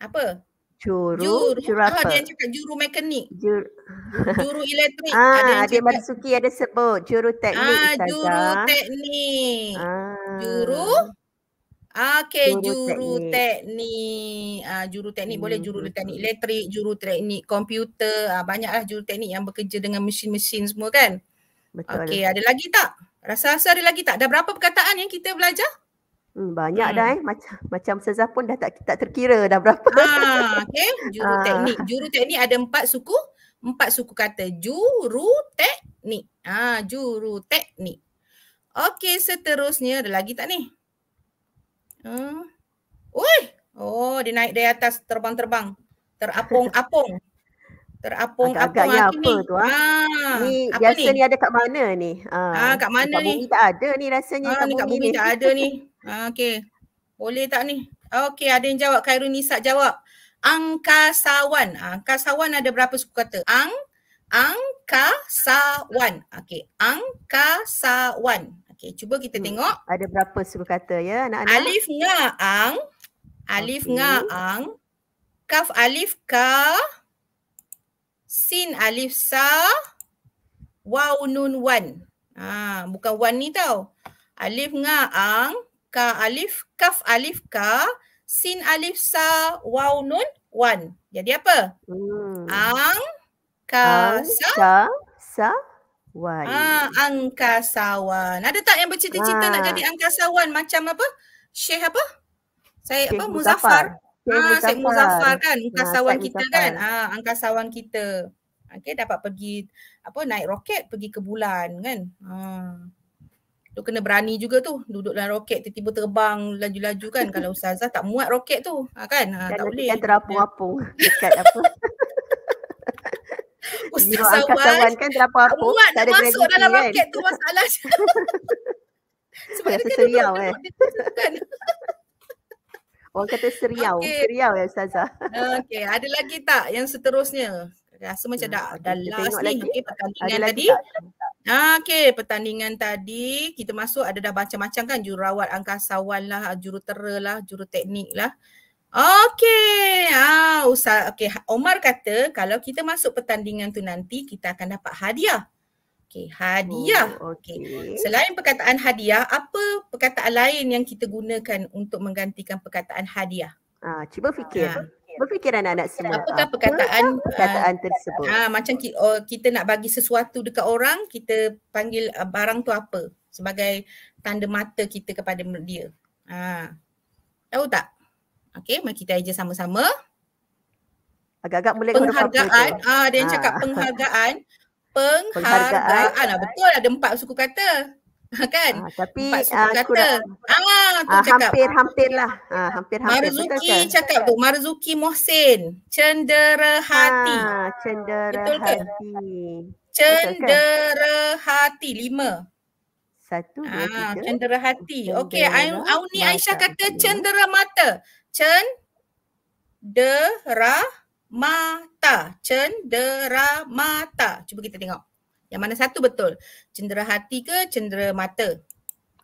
Apa? Juru. Juru. apa? Ada ah, yang cakap juru mekanik. Jur... juru elektrik. Ah, ada yang cakap. Marzuki ada sebut. Juru teknik. Ah, Ustazah. juru teknik. Ah. Juru. Okey, juru, juru teknik. teknik. Ah, juru teknik hmm. boleh juru hmm. teknik elektrik, juru teknik komputer. Ah, banyaklah juru teknik yang bekerja dengan mesin-mesin semua kan. Hmm. Betul. Okey, ada lagi tak? Rasa-rasa ada lagi tak? Dah berapa perkataan yang kita belajar? Hmm, banyak hmm. dah eh. Macam macam Sazah pun dah tak tak terkira dah berapa. Ha, okey. Juru ha. teknik. Juru teknik ada empat suku. Empat suku kata. Juru teknik. Ha, juru teknik. Okey, seterusnya ada lagi tak ni? Hmm. Oh, dia naik dari atas terbang-terbang. Terapung-apung. terapung ya, apa ya, apa ni? tu ah? ah. Ni apa biasa ni? ni ada kat mana ni? Ah, ah kat mana ni? Tak ada ni rasanya ah, kat ni kat bumi, bumi tak ada ni. Ah okey. Boleh tak ni? Okey, ada yang jawab Khairun Nisa jawab. Angkasawan. Ah, angkasawan ada berapa suku kata? Ang angkasawan. Okey, angkasawan. Okey, cuba kita hmm. tengok. Ada berapa suku kata ya anak-anak? Alif nga ang. Alif okay. nga ang. Kaf alif ka sin alif sa waw nun wan. Ha, bukan wan ni tau. Alif nga ang ka alif kaf alif ka sin alif sa waw nun wan. Jadi apa? Hmm. Ang ka sa sa ha, wan. Ah, angkasawan. Ada tak yang bercita-cita ha. nak jadi angkasawan macam apa? Syekh apa? Saya Sheikh apa? Muzaffar. Muzaffar. Ah, Syed Muzaffar kan, angkasawan kita kan. Ah, angkasawan kita. Okey, dapat pergi apa naik roket pergi ke bulan kan. Ha. Ah. Tu kena berani juga tu duduk dalam roket tiba-tiba terbang laju-laju kan kalau ustazah tak muat roket tu. Ha ah, kan? Ha, ah, kan, tak boleh. Kan terapung-apung ya. dekat apa. Ustazah angkasawan kan terapung-apung. Muat tak ada masuk dalam kan? roket tu masalah. Sebab dia kan, eh. kan. Orang kata seriau. Okay. Seriau ya Ustazah. Okay. Ada lagi tak yang seterusnya? Rasa macam dah, hmm. dah last ni. Okay, pertandingan ada tadi. Tak? Okay. Pertandingan tadi kita masuk ada dah macam-macam kan. Jururawat angkasawan lah. Jurutera lah. Juruteknik lah. Okey, Ah, usah. Okay. Omar kata kalau kita masuk pertandingan tu nanti kita akan dapat hadiah. Okay hadiah. Oh, okay. Selain perkataan hadiah, apa perkataan lain yang kita gunakan untuk menggantikan perkataan hadiah? Ah, cuba fikir. Ah. Ya. Berfikiran anak-anak semua. Apakah ah, perkataan perkataan tersebut? Ah, macam kita, oh, kita nak bagi sesuatu dekat orang, kita panggil uh, barang tu apa sebagai tanda mata kita kepada dia. Ah. Tahu tak? Okay, mari kita aja sama-sama. Agak-agak boleh penghargaan. Ah, dia ah. cakap penghargaan penghargaan. penghargaan. Ah, betul ada empat suku kata. Ha, kan? Ah, tapi suku ah, kata. Dah, ah, tu ah, cakap. Hampir, hampir lah. Ah, hampir, hampir. Marzuki betul, cakap kan? tu. Marzuki Mohsin. Cendera hati. Ah, cendera betul hati. Kan? Cendera hati. Lima. Satu, dua, ah, tiga. Cendera hati. Okey, okay. Cendera Auni Aisyah kata cendera mata. Cendera mata. Cendera mata. Cuba kita tengok. Yang mana satu betul? Cendera hati ke cendera mata?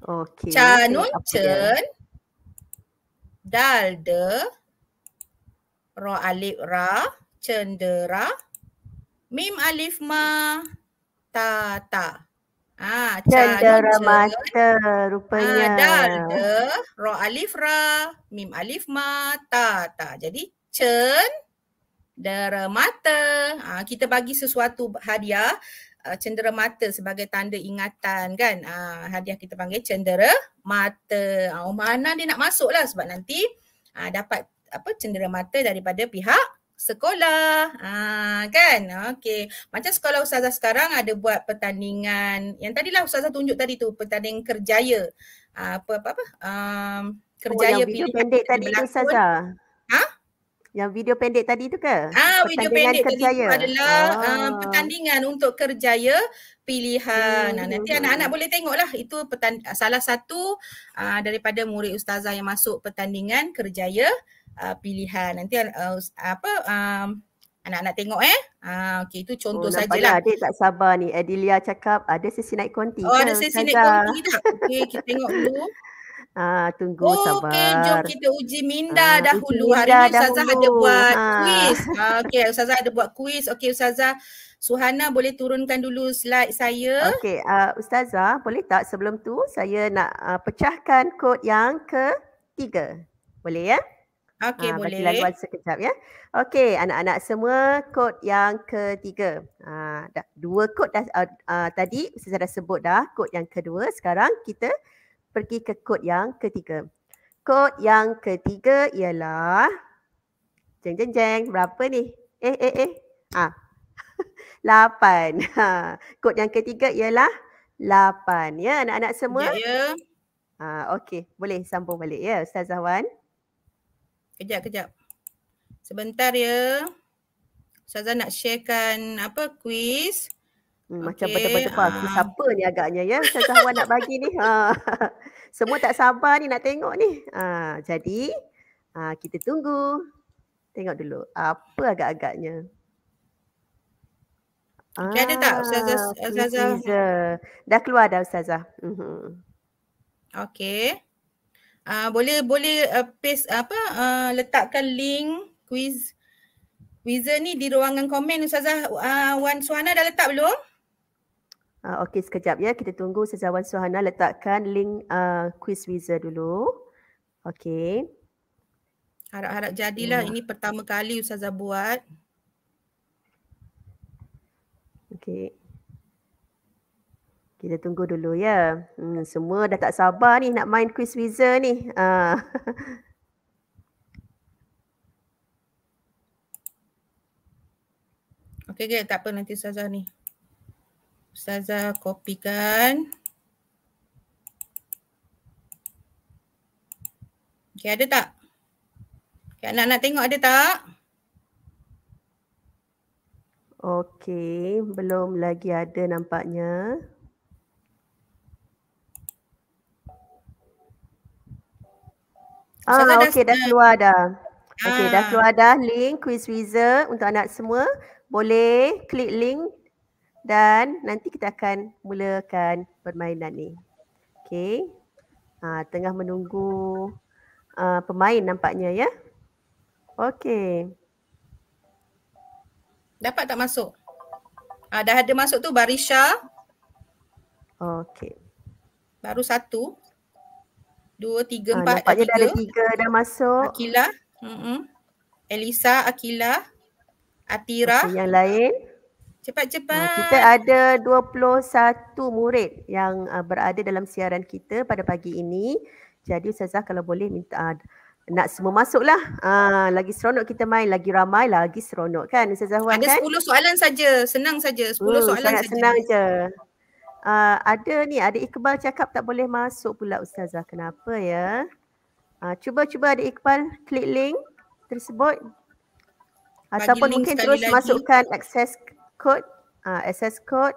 Okey. Canun okay, cen dalde ro alif ra cendera mim alif ma ta ta. Ah, cendera mata rupanya. Ah, dalde ro alif ra mim alif ma ta ta. Jadi cen dermata. Ha, kita bagi sesuatu hadiah uh, cendera mata sebagai tanda ingatan kan. Ha, hadiah kita panggil cendera mata. Ha, Umar Anan dia nak masuk lah sebab nanti ha, dapat apa cendera mata daripada pihak sekolah. Ha, kan? Okey. Macam sekolah Ustazah sekarang ada buat pertandingan. Yang tadilah Ustazah tunjuk tadi tu. Pertanding kerjaya. Ha, apa, apa, apa. Um, kerjaya oh, yang video pendek tadi Ustazah. Ha? Yang video pendek tadi tu ke? Ah, video pendek kerjaya. tadi adalah ah. uh, pertandingan untuk kerjaya pilihan. Ah, hmm. Nah, nanti anak-anak boleh tengoklah itu salah satu uh, daripada murid ustazah yang masuk pertandingan kerjaya uh, pilihan. Nanti uh, apa um, anak-anak tengok eh. Ah okey itu contoh oh, sajalah. Adik tak sabar ni. Adelia cakap ada sesi naik konti. Oh ada sesi naik konti tak? Okey kita tengok dulu. Ah, tunggu okay, oh, sabar. Okey, kan, jom kita uji minda ah, dahulu. Uji minda Hari ni Ustazah ada buat ah. kuis. Ah, Okey, Ustazah ada buat quiz. Okey, Ustazah. Suhana boleh turunkan dulu slide saya. Okey, uh, Ustazah boleh tak sebelum tu saya nak uh, pecahkan kod yang ke tiga. Boleh ya? Okey, uh, boleh. Bagi laluan sekejap ya. Okey, anak-anak semua kod yang ketiga. Uh, dua kod dah, uh, uh, tadi Ustazah dah sebut dah kod yang kedua. Sekarang kita pergi ke kod yang ketiga. Kod yang ketiga ialah jeng jeng jeng berapa ni? Eh eh eh. Ah. Ha. Lapan. Ha. Kod yang ketiga ialah lapan. Ya anak-anak semua. Ya. Ah ya. ha. okey, boleh sambung balik ya Ustazah Wan. Kejap kejap. Sebentar ya. Ustazah nak sharekan apa kuis. Hmm, okay. Macam betul-betul ah. apa? Siapa ni agaknya ya? Ustazah Wan nak bagi ni. Ha. Semua tak sabar ni nak tengok ni. Ha, jadi ha, kita tunggu. Tengok dulu apa agak-agaknya. Okay, ah, ada tak ah, Ustazah? Ustazah. Dah keluar dah Ustazah. Mhm. Okay. Uh, ah, boleh boleh uh, paste apa uh, letakkan link quiz quizer ni di ruangan komen Ustazah. Uh, Wan Suana dah letak belum? Uh, Okey sekejap ya kita tunggu sejawan Suhana letakkan link uh, quiz visa dulu. Okey. Harap-harap jadilah hmm. ini pertama kali ustazah buat. Okey. Kita tunggu dulu ya. Hmm, semua dah tak sabar ni nak main quiz visa ni. Uh. Okey, okay, tak apa nanti ustazah ni. Ustazah kopikan. Okey ada tak? Okey anak-anak tengok ada tak? Okey, belum lagi ada nampaknya. Ah, okey dah keluar dah. Okey, dah ah. keluar dah link quiz wizard untuk anak semua. Boleh klik link dan nanti kita akan mulakan permainan ni. Okay. Ha, ah, tengah menunggu uh, pemain nampaknya ya. Okay. Dapat tak masuk? Ha, dah ada masuk tu Barisha. Okay. Baru satu. Dua, tiga, ha, empat. Nampaknya dah ada tiga dah masuk. Akilah. Mm-mm. Elisa, Akilah. Atira. Okay, yang lain. Cepat-cepat. Kita ada 21 murid yang uh, berada dalam siaran kita pada pagi ini. Jadi Ustazah kalau boleh minta uh, nak semua masuklah. Uh, lagi seronok kita main, lagi ramai, lagi seronok kan Ustazah Wan ada kan? Ada 10 soalan saja, senang saja. 10 uh, hmm, soalan saja. Senang je. Uh, ada ni, ada Iqbal cakap tak boleh masuk pula Ustazah. Kenapa ya? Uh, cuba-cuba uh, ada Iqbal klik link tersebut. Bagi Ataupun mungkin terus lagi. masukkan akses code, uh, access code.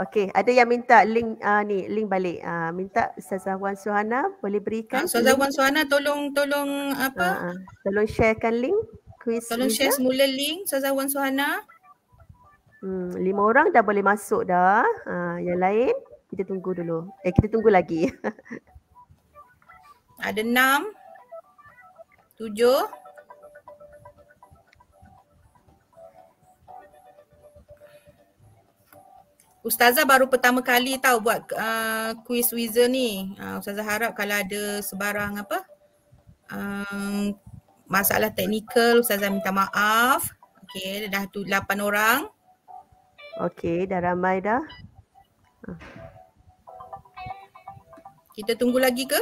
Okey, ada yang minta link uh, ni, link balik. Uh, minta Ustazah Wan Suhana boleh berikan. Ustazah Wan Suhana tolong tolong apa? Uh, uh, tolong sharekan link. Quiz tolong Lisa. share semula link Ustazah Wan Suhana. Hmm, lima orang dah boleh masuk dah. Uh, yang lain kita tunggu dulu. Eh, kita tunggu lagi. ada enam. Tujuh. Ustazah baru pertama kali tahu buat uh, quiz wizard ni. Uh, Ustazah harap kalau ada sebarang apa um, masalah teknikal Ustazah minta maaf. Okey, dah tu lapan orang. Okey, dah ramai dah. Ah. Kita tunggu lagi ke?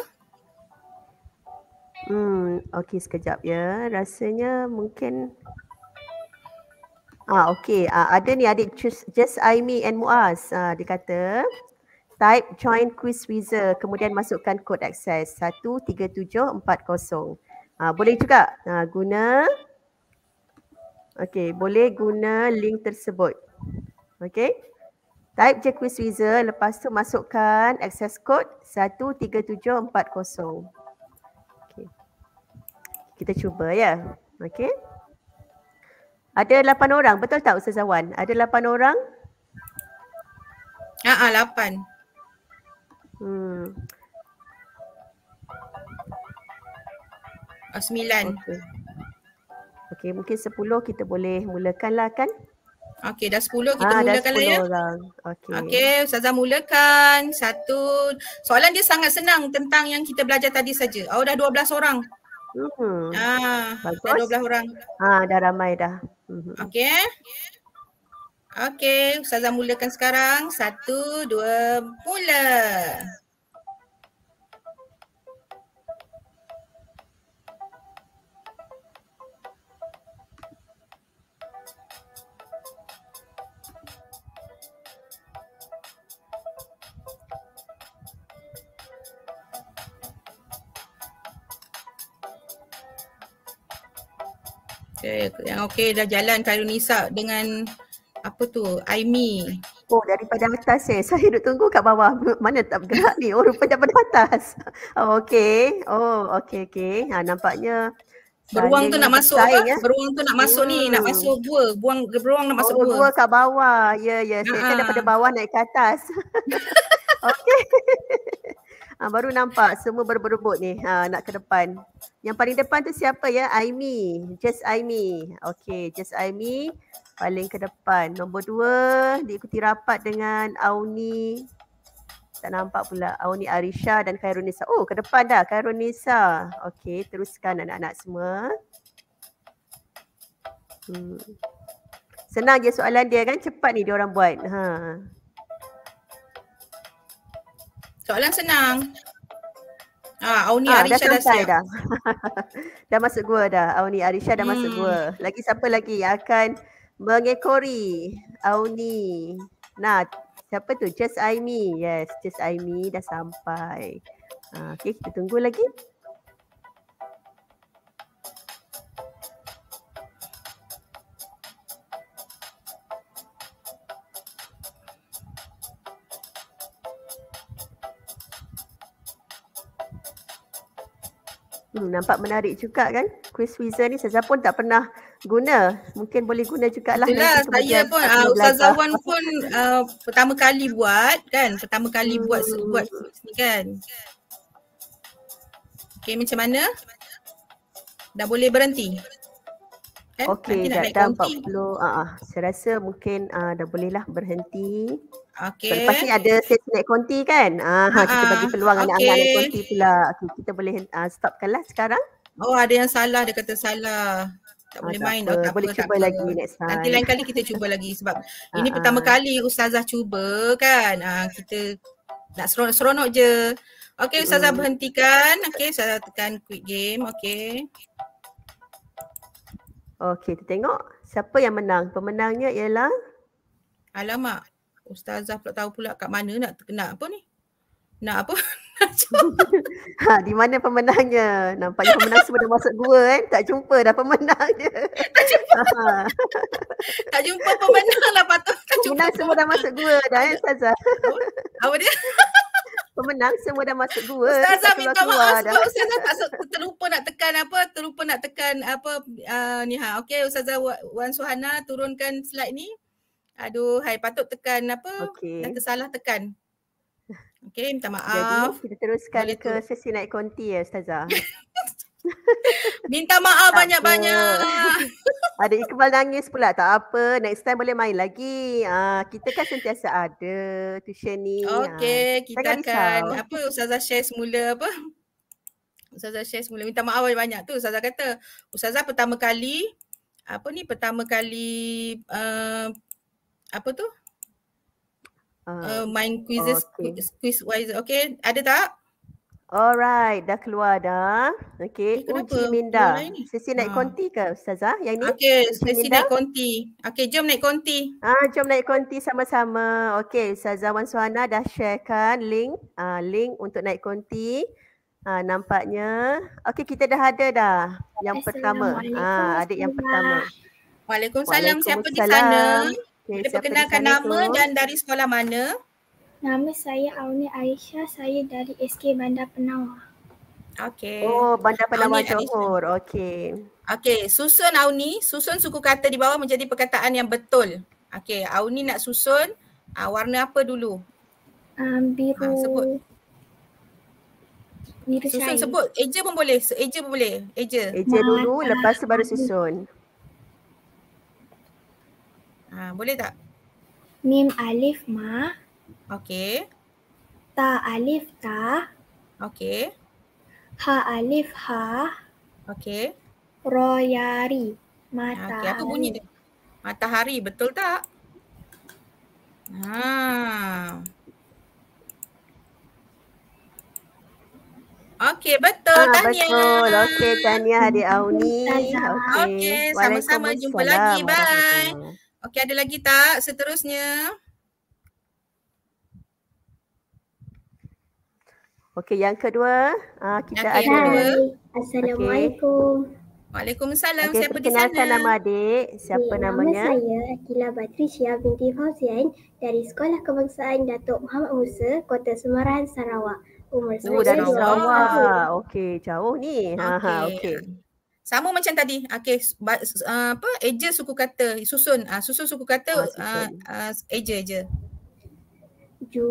Hmm, okey sekejap ya. Rasanya mungkin Ah okey, ah, ada ni adik just, just Aimi and Muaz. Ah, dia kata type join quiz wizard kemudian masukkan kod akses 13740. Ah boleh juga ah, guna Okey, boleh guna link tersebut. Okey. Type je quiz wizard lepas tu masukkan akses kod 13740. Okey. Kita cuba ya. Okey. Ada lapan orang betul tak Ustaz Zawan? Ada lapan orang? Ha ah, lapan. Hmm. Oh, sembilan. Okey. Okay, mungkin sepuluh kita boleh mulakan lah kan? Okey, dah sepuluh kita ah, mulakan lah ya. Orang. Okey, okay, Ustazah mulakan. Satu. Soalan dia sangat senang tentang yang kita belajar tadi saja. Oh, dah dua belas orang. Hmm. Ah, Bagus. dah dua belas orang. Ah, dah ramai dah. Okey. Okey, Ustazah mulakan sekarang. Satu, dua, mula. yang okey dah jalan Khairul Nisa dengan apa tu Aimi Oh daripada atas eh. Saya duduk tunggu kat bawah. Mana tak bergerak ni. Oh rupanya daripada atas. Oh okey. Oh okey okey. Ha, nampaknya Beruang tu, nak masuk, saing, ya? Eh. beruang tu nak masuk ah. ni, nak hmm. masuk gua. Buang beruang nak masuk oh, gua. Oh, gua kat bawah. Ya, yeah, ya. Yeah. Saya kan daripada bawah naik ke atas. okay Ha, baru nampak semua berberebut ni ha, nak ke depan. Yang paling depan tu siapa ya? Aimi. Just Aimi. Okay. Just Aimi. Paling ke depan. Nombor dua diikuti rapat dengan Auni. Tak nampak pula. Auni Arisha dan Khairunisa. Oh ke depan dah Khairunisa. Okay. Teruskan anak-anak semua. Hmm. Senang je soalan dia kan. Cepat ni dia orang buat. Haa. Soalan senang. Ah, Auni ah, Arisha dah, dah siap. Dah. dah masuk gua dah. Auni Arisha dah hmm. masuk gua. Hmm. Lagi siapa lagi yang akan mengekori Auni? Nah, siapa tu? Just Aimi. Yes, Just Aimi dah sampai. Ah, okay, kita tunggu lagi. Hmm, nampak menarik juga kan quiz wizard ni saya pun tak pernah guna mungkin boleh guna juga lah Yalah, saya pun uh, Ustazah Wan pun uh, pertama kali buat kan pertama kali hmm. buat buat ni kan Okay macam mana dah boleh berhenti kan? Eh, okay dah, dah 40 uh, ah, saya rasa mungkin uh, dah bolehlah berhenti Okay. Lepas ni ada set naik konti kan? Ah, uh, kita bagi peluang okay. anak-anak naik konti pula. Okay, kita boleh uh, lah sekarang. Oh, ada yang salah dia kata salah. Tak ah, boleh tak main. Apa. Oh, tak boleh apa, cuba tak lagi apa. next time. Nanti lain kali kita cuba lagi sebab uh-huh. ini ah, pertama kali ustazah cuba kan? Ah, uh, kita nak seronok-seronok je. Okey, hmm. ustazah hmm. berhentikan. Okey, ustazah tekan quick game. Okey. Okey, kita tengok siapa yang menang. Pemenangnya ialah Alamak ustazah pula tahu pula kat mana nak nak apa ni? Nak apa? ha, di mana pemenangnya? Nampaknya pemenang semua dah masuk gua kan? Tak jumpa dah pemenang dia. Tak jumpa. Ha, ha. tak jumpa pemenang lah patut. Tak jumpa pemenang semua dah masuk gua dah ya Ustazah. Apa dia? pemenang semua dah masuk gua. Ustazah minta maaf sebab dah. Ustazah tak terlupa nak tekan apa? Terlupa nak tekan apa? Uh, ni ha. Okey Ustazah Wan Suhana turunkan slide ni. Aduh, hai patut tekan apa? Okay. Dah tersalah tekan. Okay, minta maaf. Jadi, kita teruskan Boleh ke tu. sesi naik konti ya, Ustazah. Minta maaf banyak-banyak. Ada Iqbal nangis pula tak apa. Next time boleh main lagi. Ah, kita kan sentiasa ada tuition ni. Okay, ah, kita akan risau. apa Ustazah share semula apa? Ustazah share semula. Minta maaf banyak-banyak tu Ustazah kata. Ustazah pertama kali apa ni pertama kali uh, apa tu? Ah, uh, main quizzes, okay. quiz wise. Okay, ada tak? Alright, dah keluar dah. Okay, eh, kenapa? Minda. Sesi naik ha. konti ke Ustazah yang ni? Okay, sesi naik konti. Okay, jom naik konti. Ah, jom naik konti sama-sama. Okay, Ustazah Wan Suhana dah sharekan link ah, link untuk naik konti. Ah, nampaknya. Okay, kita dah ada dah yang pertama. Ah, adik yang pertama. Waalaikumsalam. Waalaikumsalam. Siapa di sana? Okay, Kita perkenalkan nama itu? dan dari sekolah mana? Nama saya Auni Aisyah, saya dari SK Bandar Penawar. Okey. Oh, Bandar Penawar Johor. Okey. Okey, susun Auni, susun suku kata di bawah menjadi perkataan yang betul. Okey, Auni nak susun uh, warna apa dulu? Um, biru. Ha, sebut. susun sebut. Eja pun boleh. Eja pun boleh. Eja. Eja ah, dulu, lepas tu baru susun. Ha, boleh tak? Mim alif ma. Okey. Ta alif ta. Okey. Ha alif ha. Okey. Royari. Matahari. Okey, apa bunyi dia? Matahari, betul tak? Ha. Okey, betul. Ah, tahniah. Betul. Okey, tahniah Adik Auni. Okey, okay, sama-sama jumpa lagi. Bye. Okey ada lagi tak seterusnya? Okey yang kedua uh, kita okay, ada. Kedua. Assalamualaikum. Okay. Waalaikumsalam. Okay, siapa di sana? nama adik. Siapa okay, namanya? Nama saya Akila Patricia binti Fauzian dari Sekolah Kebangsaan Datuk Muhammad Musa, Kota Semarang, Sarawak. Umur oh, saya oh, tahun. Okey, jauh ni. Okay. Ha, ha, okey sama macam tadi okey uh, apa eja suku kata susun uh, susun suku kata eja ah, ah, eja ju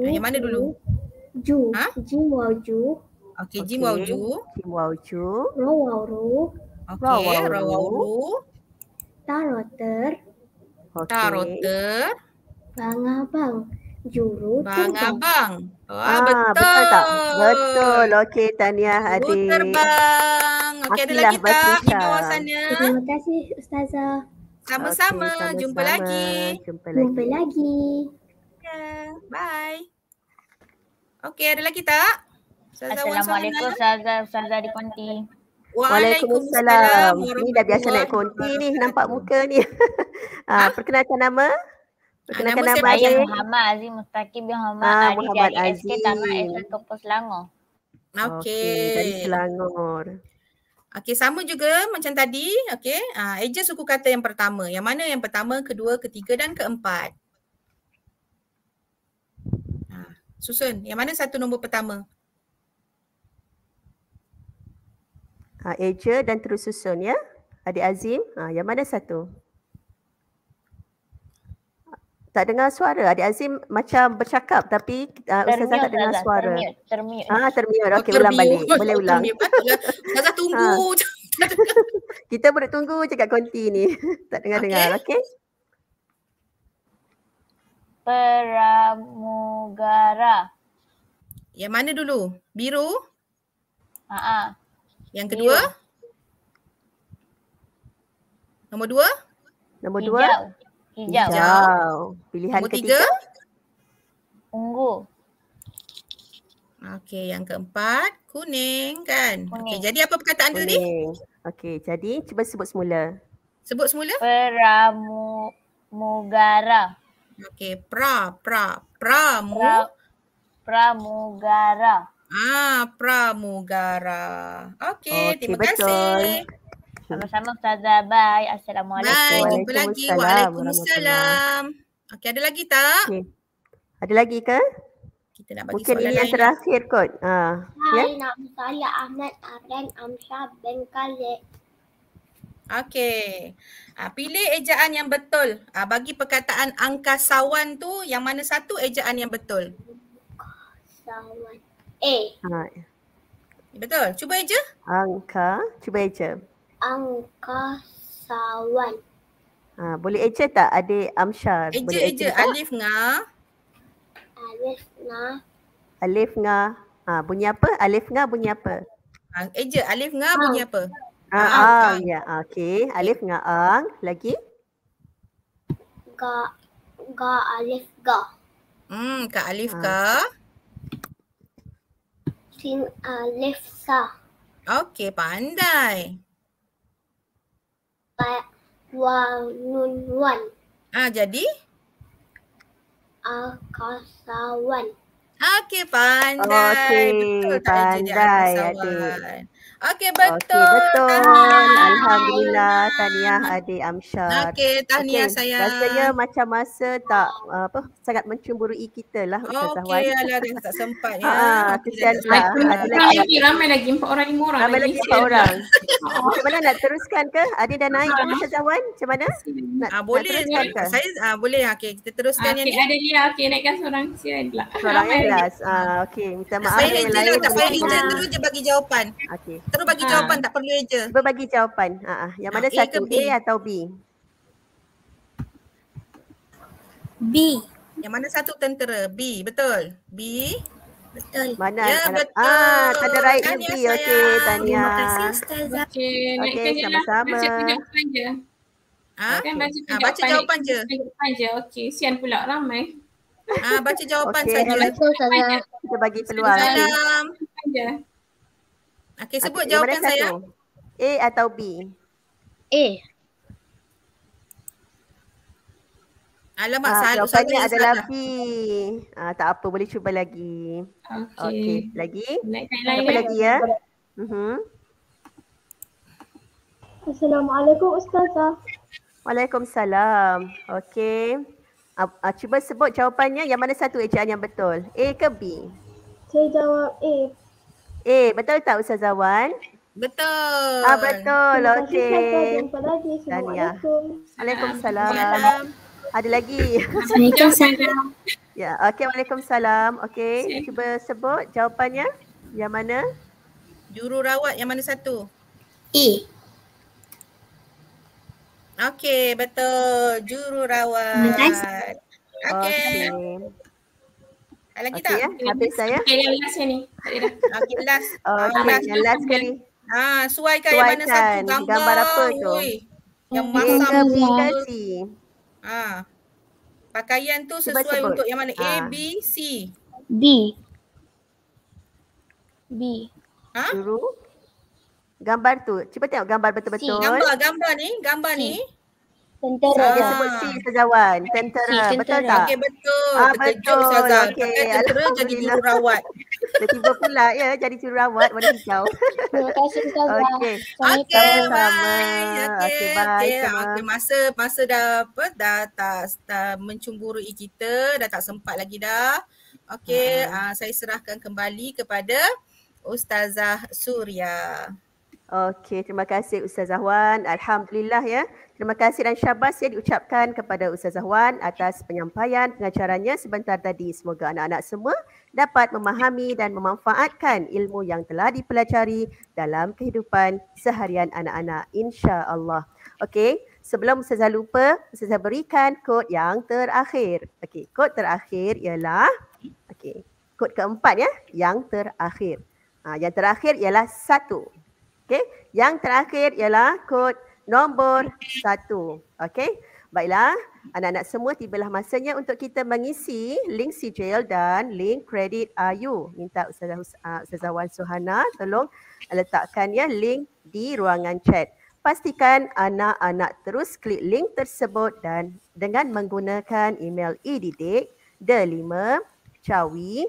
yang mana dulu ju ha? jim wau ju okey jim wau ju jim wau ju ro wau okey ro wau ru ta ro bang abang juru bang abang Oh, ah, betul. betul tak? Betul. Okey, Tania Hadi. Terbang. Okay, ada lagi tak? Ini wawasannya. Terima kasih Ustazah. Sama-sama. Okay, sama Jumpa sama. lagi. Jumpa lagi. Jumpa lagi. Yeah. Bye. Okay, ada lagi tak? Ustazah Assalamualaikum Ustazah. Ustazah di Konti. Waalaikumsalam. Ini dah biasa naik konti ni. Nampak muka ni. ha, perkenalkan nama. Perkenalkan nama, nama saya Ayah Muhammad Azim Mustaqim bin Muhammad ha, Ali Muhammad dari Aziz. SK Tanah S1 Kepus Selangor. Okey. Okay, dari Selangor. Okey sama juga macam tadi okey uh, eja suku kata yang pertama yang mana yang pertama kedua ketiga dan keempat ah, Susun yang mana satu nombor pertama uh, Eja dan terus susun ya Adik Azim uh, yang mana satu tak dengar suara. Adik Azim macam bercakap tapi uh, Ustazah tak dengar Zazah. suara. Termute. Ah, termute. Okey, ulang balik. Boleh ulang. Ustazah tunggu. Ah. Kita boleh tunggu je kat konti ni. tak dengar-dengar. Okey. Okay? Pramugara. Yang mana dulu? Biru? Haa. Yang kedua? Biru. Nombor dua? Nombor Hijau. dua? Hijau. hijau. Pilihan Nombor ketiga. Tiga. Ungu. Okey, yang keempat kuning kan? Okey, jadi apa perkataan tu ni? Okey, jadi cuba sebut semula. Sebut semula? Pramugara. Okey, pra, pra, pramu. Pra, pramugara. Ah, pramugara. Okey, okay, terima betul. kasih. Sama-sama Ustazah. Bye. Assalamualaikum. Bye. Jumpa lagi. Waalaikumsalam. Okey ada lagi tak? Okay. Ada lagi ke? bagi Mungkin soalan ini yang terakhir ni. kot. Ha. Saya yeah? nak bertanya Ahmad Aran Amsha Ben Khaled. Okey. Ha, pilih ejaan yang betul. Ha, bagi perkataan angkasawan tu yang mana satu ejaan yang betul? Angkasawan. A. Eh. Ha. Betul. Cuba eja. Angka. Cuba eja angkasawan. Ha, boleh eja tak adik Amshar? Eja, boleh eja. eja Alif Nga. Alif Nga. Alif Nga. Ha, bunyi apa? Alif Nga bunyi apa? Ha, eja, Alif Nga ang. bunyi apa? Ha, ha, ang. Ya, yeah, okay. Alif Nga Ang. Lagi? Ga. Ga Alif Ga. Hmm, Kak Alif ha. Sin Alif Sa. Okay, pandai wanunwan. Ah ha, jadi? Akasawan. Okey pandai. Okay, Betul pandai. Tak pandai. Okey betul. Okay, betul. Alhamdulillah tahniah adik Amsha. Okey tahniah okay. saya. Rasanya macam masa tak apa sangat mencemburui kita lah Oh okay, Wan. Okeylah tak sempat ya. Ha kesian lah. Ada lagi ramai lagi empat orang lima orang. Ramai lagi empat orang. Macam mana nak teruskan ke? Adik dah naik ke Ustazah Wan? Macam mana? Nak, ah, boleh. Nak Saya ah, boleh. Okey kita teruskan yang ni. Okey ada dia. Okey naikkan seorang. Sian pula. Seorang ah, Okey minta maaf. Saya lah. Tak payah lah. dulu je bagi jawapan. Okey. Terus bagi ha. jawapan tak perlu aja. Terus bagi jawapan. Ha ah. Yang mana ah, A satu B? A atau B? B. Yang mana satu tentera? B, betul. B. Betul. Mana? Ya, mana? betul. Ah, tak ada right Tanya, Okey, Tania. Terima kasih, Ustazah. Okey, okay, okay lah. sama-sama. Ha? Kan baca, ha, baca jawapan, jawapan je. Okey, sian pula ramai. ha, baca jawapan okay. saja. Kita bagi peluang. Salam. Salam. Okey, sebut okay, jawapan saya. A atau B? A. Alamak, ah, salah. Jawapannya salah. adalah B. Ah, tak apa, boleh cuba lagi. Okey. Okay. Lagi? Lain-lain apa lagi, ya? Uh-huh. Assalamualaikum Ustazah. Waalaikumsalam. Okey. Uh, uh, cuba sebut jawapannya yang mana satu ejaan yang betul. A ke B? Saya jawab A. Eh, betul tak Ustaz Zawan? Betul. Ah, betul. Okey. Okay. Ah. Assalamualaikum. Waalaikumsalam. Ada lagi. Waalaikumsalam. ya, okey. Waalaikumsalam. Okey. Cuba sebut jawapannya. Yang mana? Jururawat yang mana satu? E. Okey, betul. Jururawat. Terima kasih. Okey. Okay. Ada lagi okay, tak? Ya. Habis saya. Okay, yang last ni. Okay, last. Oh, okay, last. yang last kali. Ha, ah, suai kan yang mana satu gambar. Gambar apa Ui. Yang masam tu. Komunikasi. Ha. Ah. Pakaian tu sesuai Cuba untuk yang mana? Ah. A, B, C. B. B. Ha? Ah? Gambar tu. Cepat tengok gambar betul-betul. Gambar, gambar ni. Gambar C. ni. Tentera. Saya sebut si sejawan. Tentera. tentera. Betul tak? Okay, betul. Ah, betul. Terkejut Ustazah. Okay. tentera jadi jururawat. Tiba-tiba pula ya jadi jururawat warna hijau. Terima kasih Ustazah. Okay. Okay, okay, Okay, okay, Okay. okay, masa masa dah apa dah tak, tak mencumburui kita. Dah tak sempat lagi dah. Okey, hmm. uh, saya serahkan kembali kepada Ustazah Surya. Okey, terima kasih Ustazah Wan. Alhamdulillah ya. Terima kasih dan syabas yang diucapkan kepada Ustaz Wan atas penyampaian pengajarannya sebentar tadi. Semoga anak-anak semua dapat memahami dan memanfaatkan ilmu yang telah dipelajari dalam kehidupan seharian anak-anak. Insya Allah. Okey, sebelum Ustazah lupa, Ustazah berikan kod yang terakhir. Okey, kod terakhir ialah, okey, kod keempat ya, yang terakhir. Ha, yang terakhir ialah satu. Okey, yang terakhir ialah kod nombor satu. Okey. Baiklah. Anak-anak semua tibalah masanya untuk kita mengisi link CJL dan link kredit ayu. Minta Ustazah, ah, Ustazah Wan Suhana tolong letakkan ya link di ruangan chat. Pastikan anak-anak terus klik link tersebut dan dengan menggunakan email ididik de5 cawi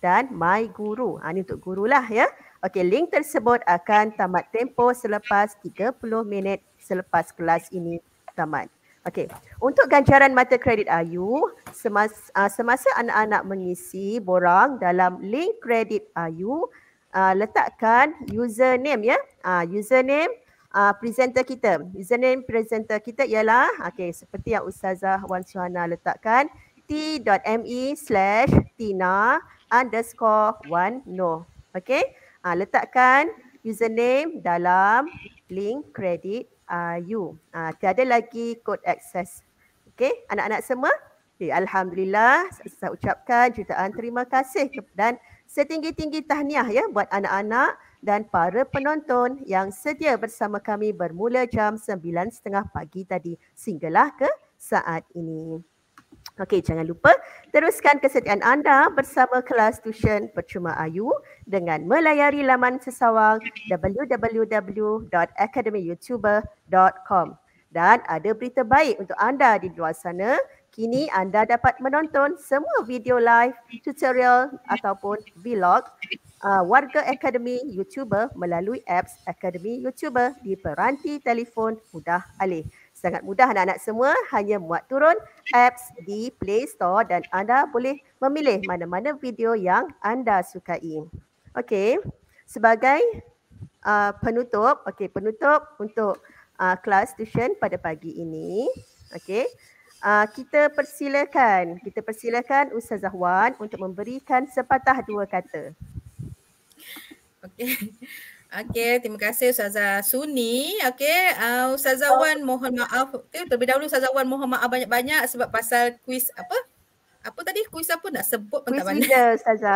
dan my guru. Ha, ini untuk gurulah ya. Okey, link tersebut akan tamat tempoh selepas 30 minit selepas kelas ini tamat. Okey, untuk ganjaran mata kredit Ayu, semasa, uh, semasa anak-anak mengisi borang dalam link kredit Ayu, uh, ah, letakkan username ya. Uh, username uh, presenter kita. Username presenter kita ialah, okay, seperti yang Ustazah Wan Suhana letakkan, t.me slash tina underscore one no. Okay, uh, letakkan username dalam link kredit uh, you. Uh, ah, tiada lagi kod akses. Okey, anak-anak semua. Okay, eh, Alhamdulillah, saya ucapkan jutaan terima kasih dan setinggi-tinggi tahniah ya buat anak-anak dan para penonton yang sedia bersama kami bermula jam 9.30 pagi tadi sehinggalah ke saat ini. Okey, jangan lupa teruskan kesetiaan anda bersama kelas Tuisyen Percuma Ayu dengan melayari laman sesawang www.academyyoutuber.com dan ada berita baik untuk anda di luar sana. Kini anda dapat menonton semua video live, tutorial ataupun vlog uh, warga Akademi Youtuber melalui apps Akademi Youtuber di peranti telefon mudah alih. Sangat mudah anak-anak semua hanya muat turun apps di Play Store dan anda boleh memilih mana-mana video yang anda sukai. Okey, sebagai uh, penutup, okey penutup untuk uh, kelas tuition pada pagi ini. Okey, uh, kita persilakan, kita persilakan Ustazah Wan untuk memberikan sepatah dua kata. Okey. Okey, terima kasih Ustazah Suni. Okey, uh, Ustazah Wan mohon maaf. Okay, terlebih dahulu Ustazah Wan mohon maaf banyak-banyak sebab pasal kuis apa? apa tadi kuis apa nak sebut pun kuis tak pandai. Kuis saja.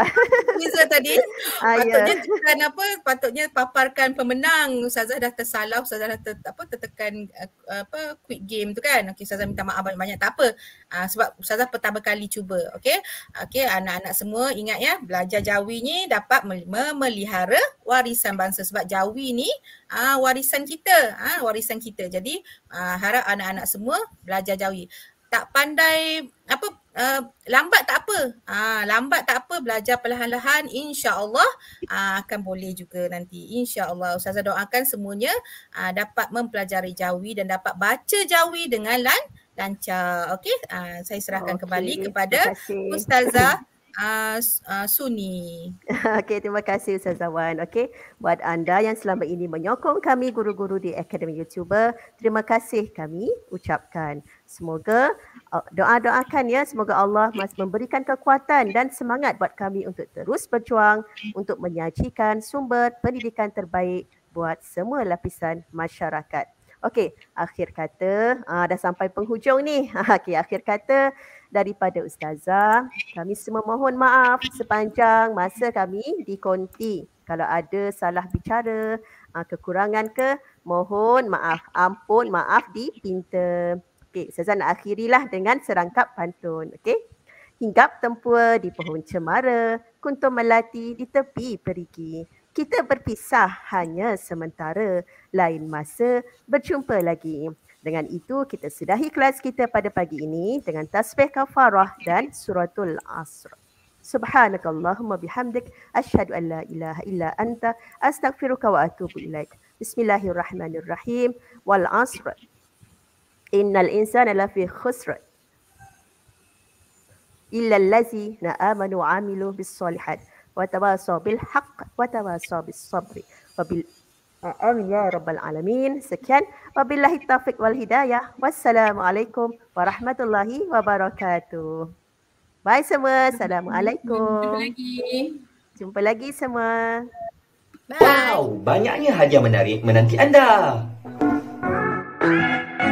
Kuis tadi. Ah, ya. patutnya yeah. apa patutnya paparkan pemenang. Ustazah dah tersalah, ustazah dah ter, apa tertekan eh, apa quick game tu kan. Okey ustazah minta maaf banyak-banyak tak apa. Uh, sebab ustazah pertama kali cuba. Okey. okay, anak-anak semua ingat ya belajar Jawi ni dapat memelihara warisan bangsa sebab Jawi ni uh, warisan kita. uh, warisan kita. Jadi uh, harap anak-anak semua belajar Jawi tak pandai apa uh, lambat tak apa. Ah uh, lambat tak apa belajar perlahan-lahan insya-Allah uh, akan boleh juga nanti insya-Allah. Ustazah doakan semuanya uh, dapat mempelajari Jawi dan dapat baca Jawi dengan lan- lancar. Okey, uh, saya serahkan okay. kembali kepada Ustazah Uh, uh, Suni. Okey, terima kasih Ustazah Wan. Okey, buat anda yang selama ini menyokong kami guru-guru di Akademi YouTuber, terima kasih kami ucapkan. Semoga uh, doa-doakan ya semoga Allah masih memberikan kekuatan dan semangat buat kami untuk terus berjuang untuk menyajikan sumber pendidikan terbaik buat semua lapisan masyarakat. Okey, akhir kata aa, uh, dah sampai penghujung ni. Okey, akhir kata daripada ustazah, kami semua mohon maaf sepanjang masa kami di konti. Kalau ada salah bicara, aa, uh, kekurangan ke, mohon maaf. Ampun maaf di dipinta. Okey, Ustazah nak akhirilah dengan serangkap pantun. Okey. Hinggap tempua di pohon cemara, kuntum melati di tepi perigi. Kita berpisah hanya sementara, lain masa berjumpa lagi. Dengan itu, kita sudahi kelas kita pada pagi ini dengan tasbih kafarah dan suratul asr. Subhanakallahumma bihamdik, ashadu an la ilaha illa anta, astaghfiruka wa atubu ilaik. Bismillahirrahmanirrahim, wal asr innal insana lafi khusr illa allazi na'amanu wa 'amilu bis solihat wa tawasaw bil haqq wa tawasaw bis sabri wa bil amin ya rabbal alamin sekian wabillahi taufik wal hidayah wassalamualaikum warahmatullahi wabarakatuh bye semua assalamualaikum jumpa lagi jumpa lagi semua Bye. Wow, banyaknya hadiah menarik menanti anda. Bye.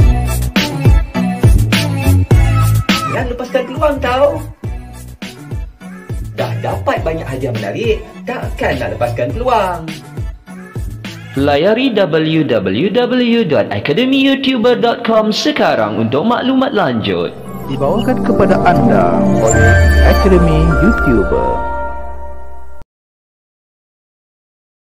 Dan lepaskan peluang tau. Dah dapat banyak hadiah menarik, takkan nak lepaskan peluang. Layari www.academyyoutuber.com sekarang untuk maklumat lanjut. Dibawakan kepada anda oleh Academy YouTuber.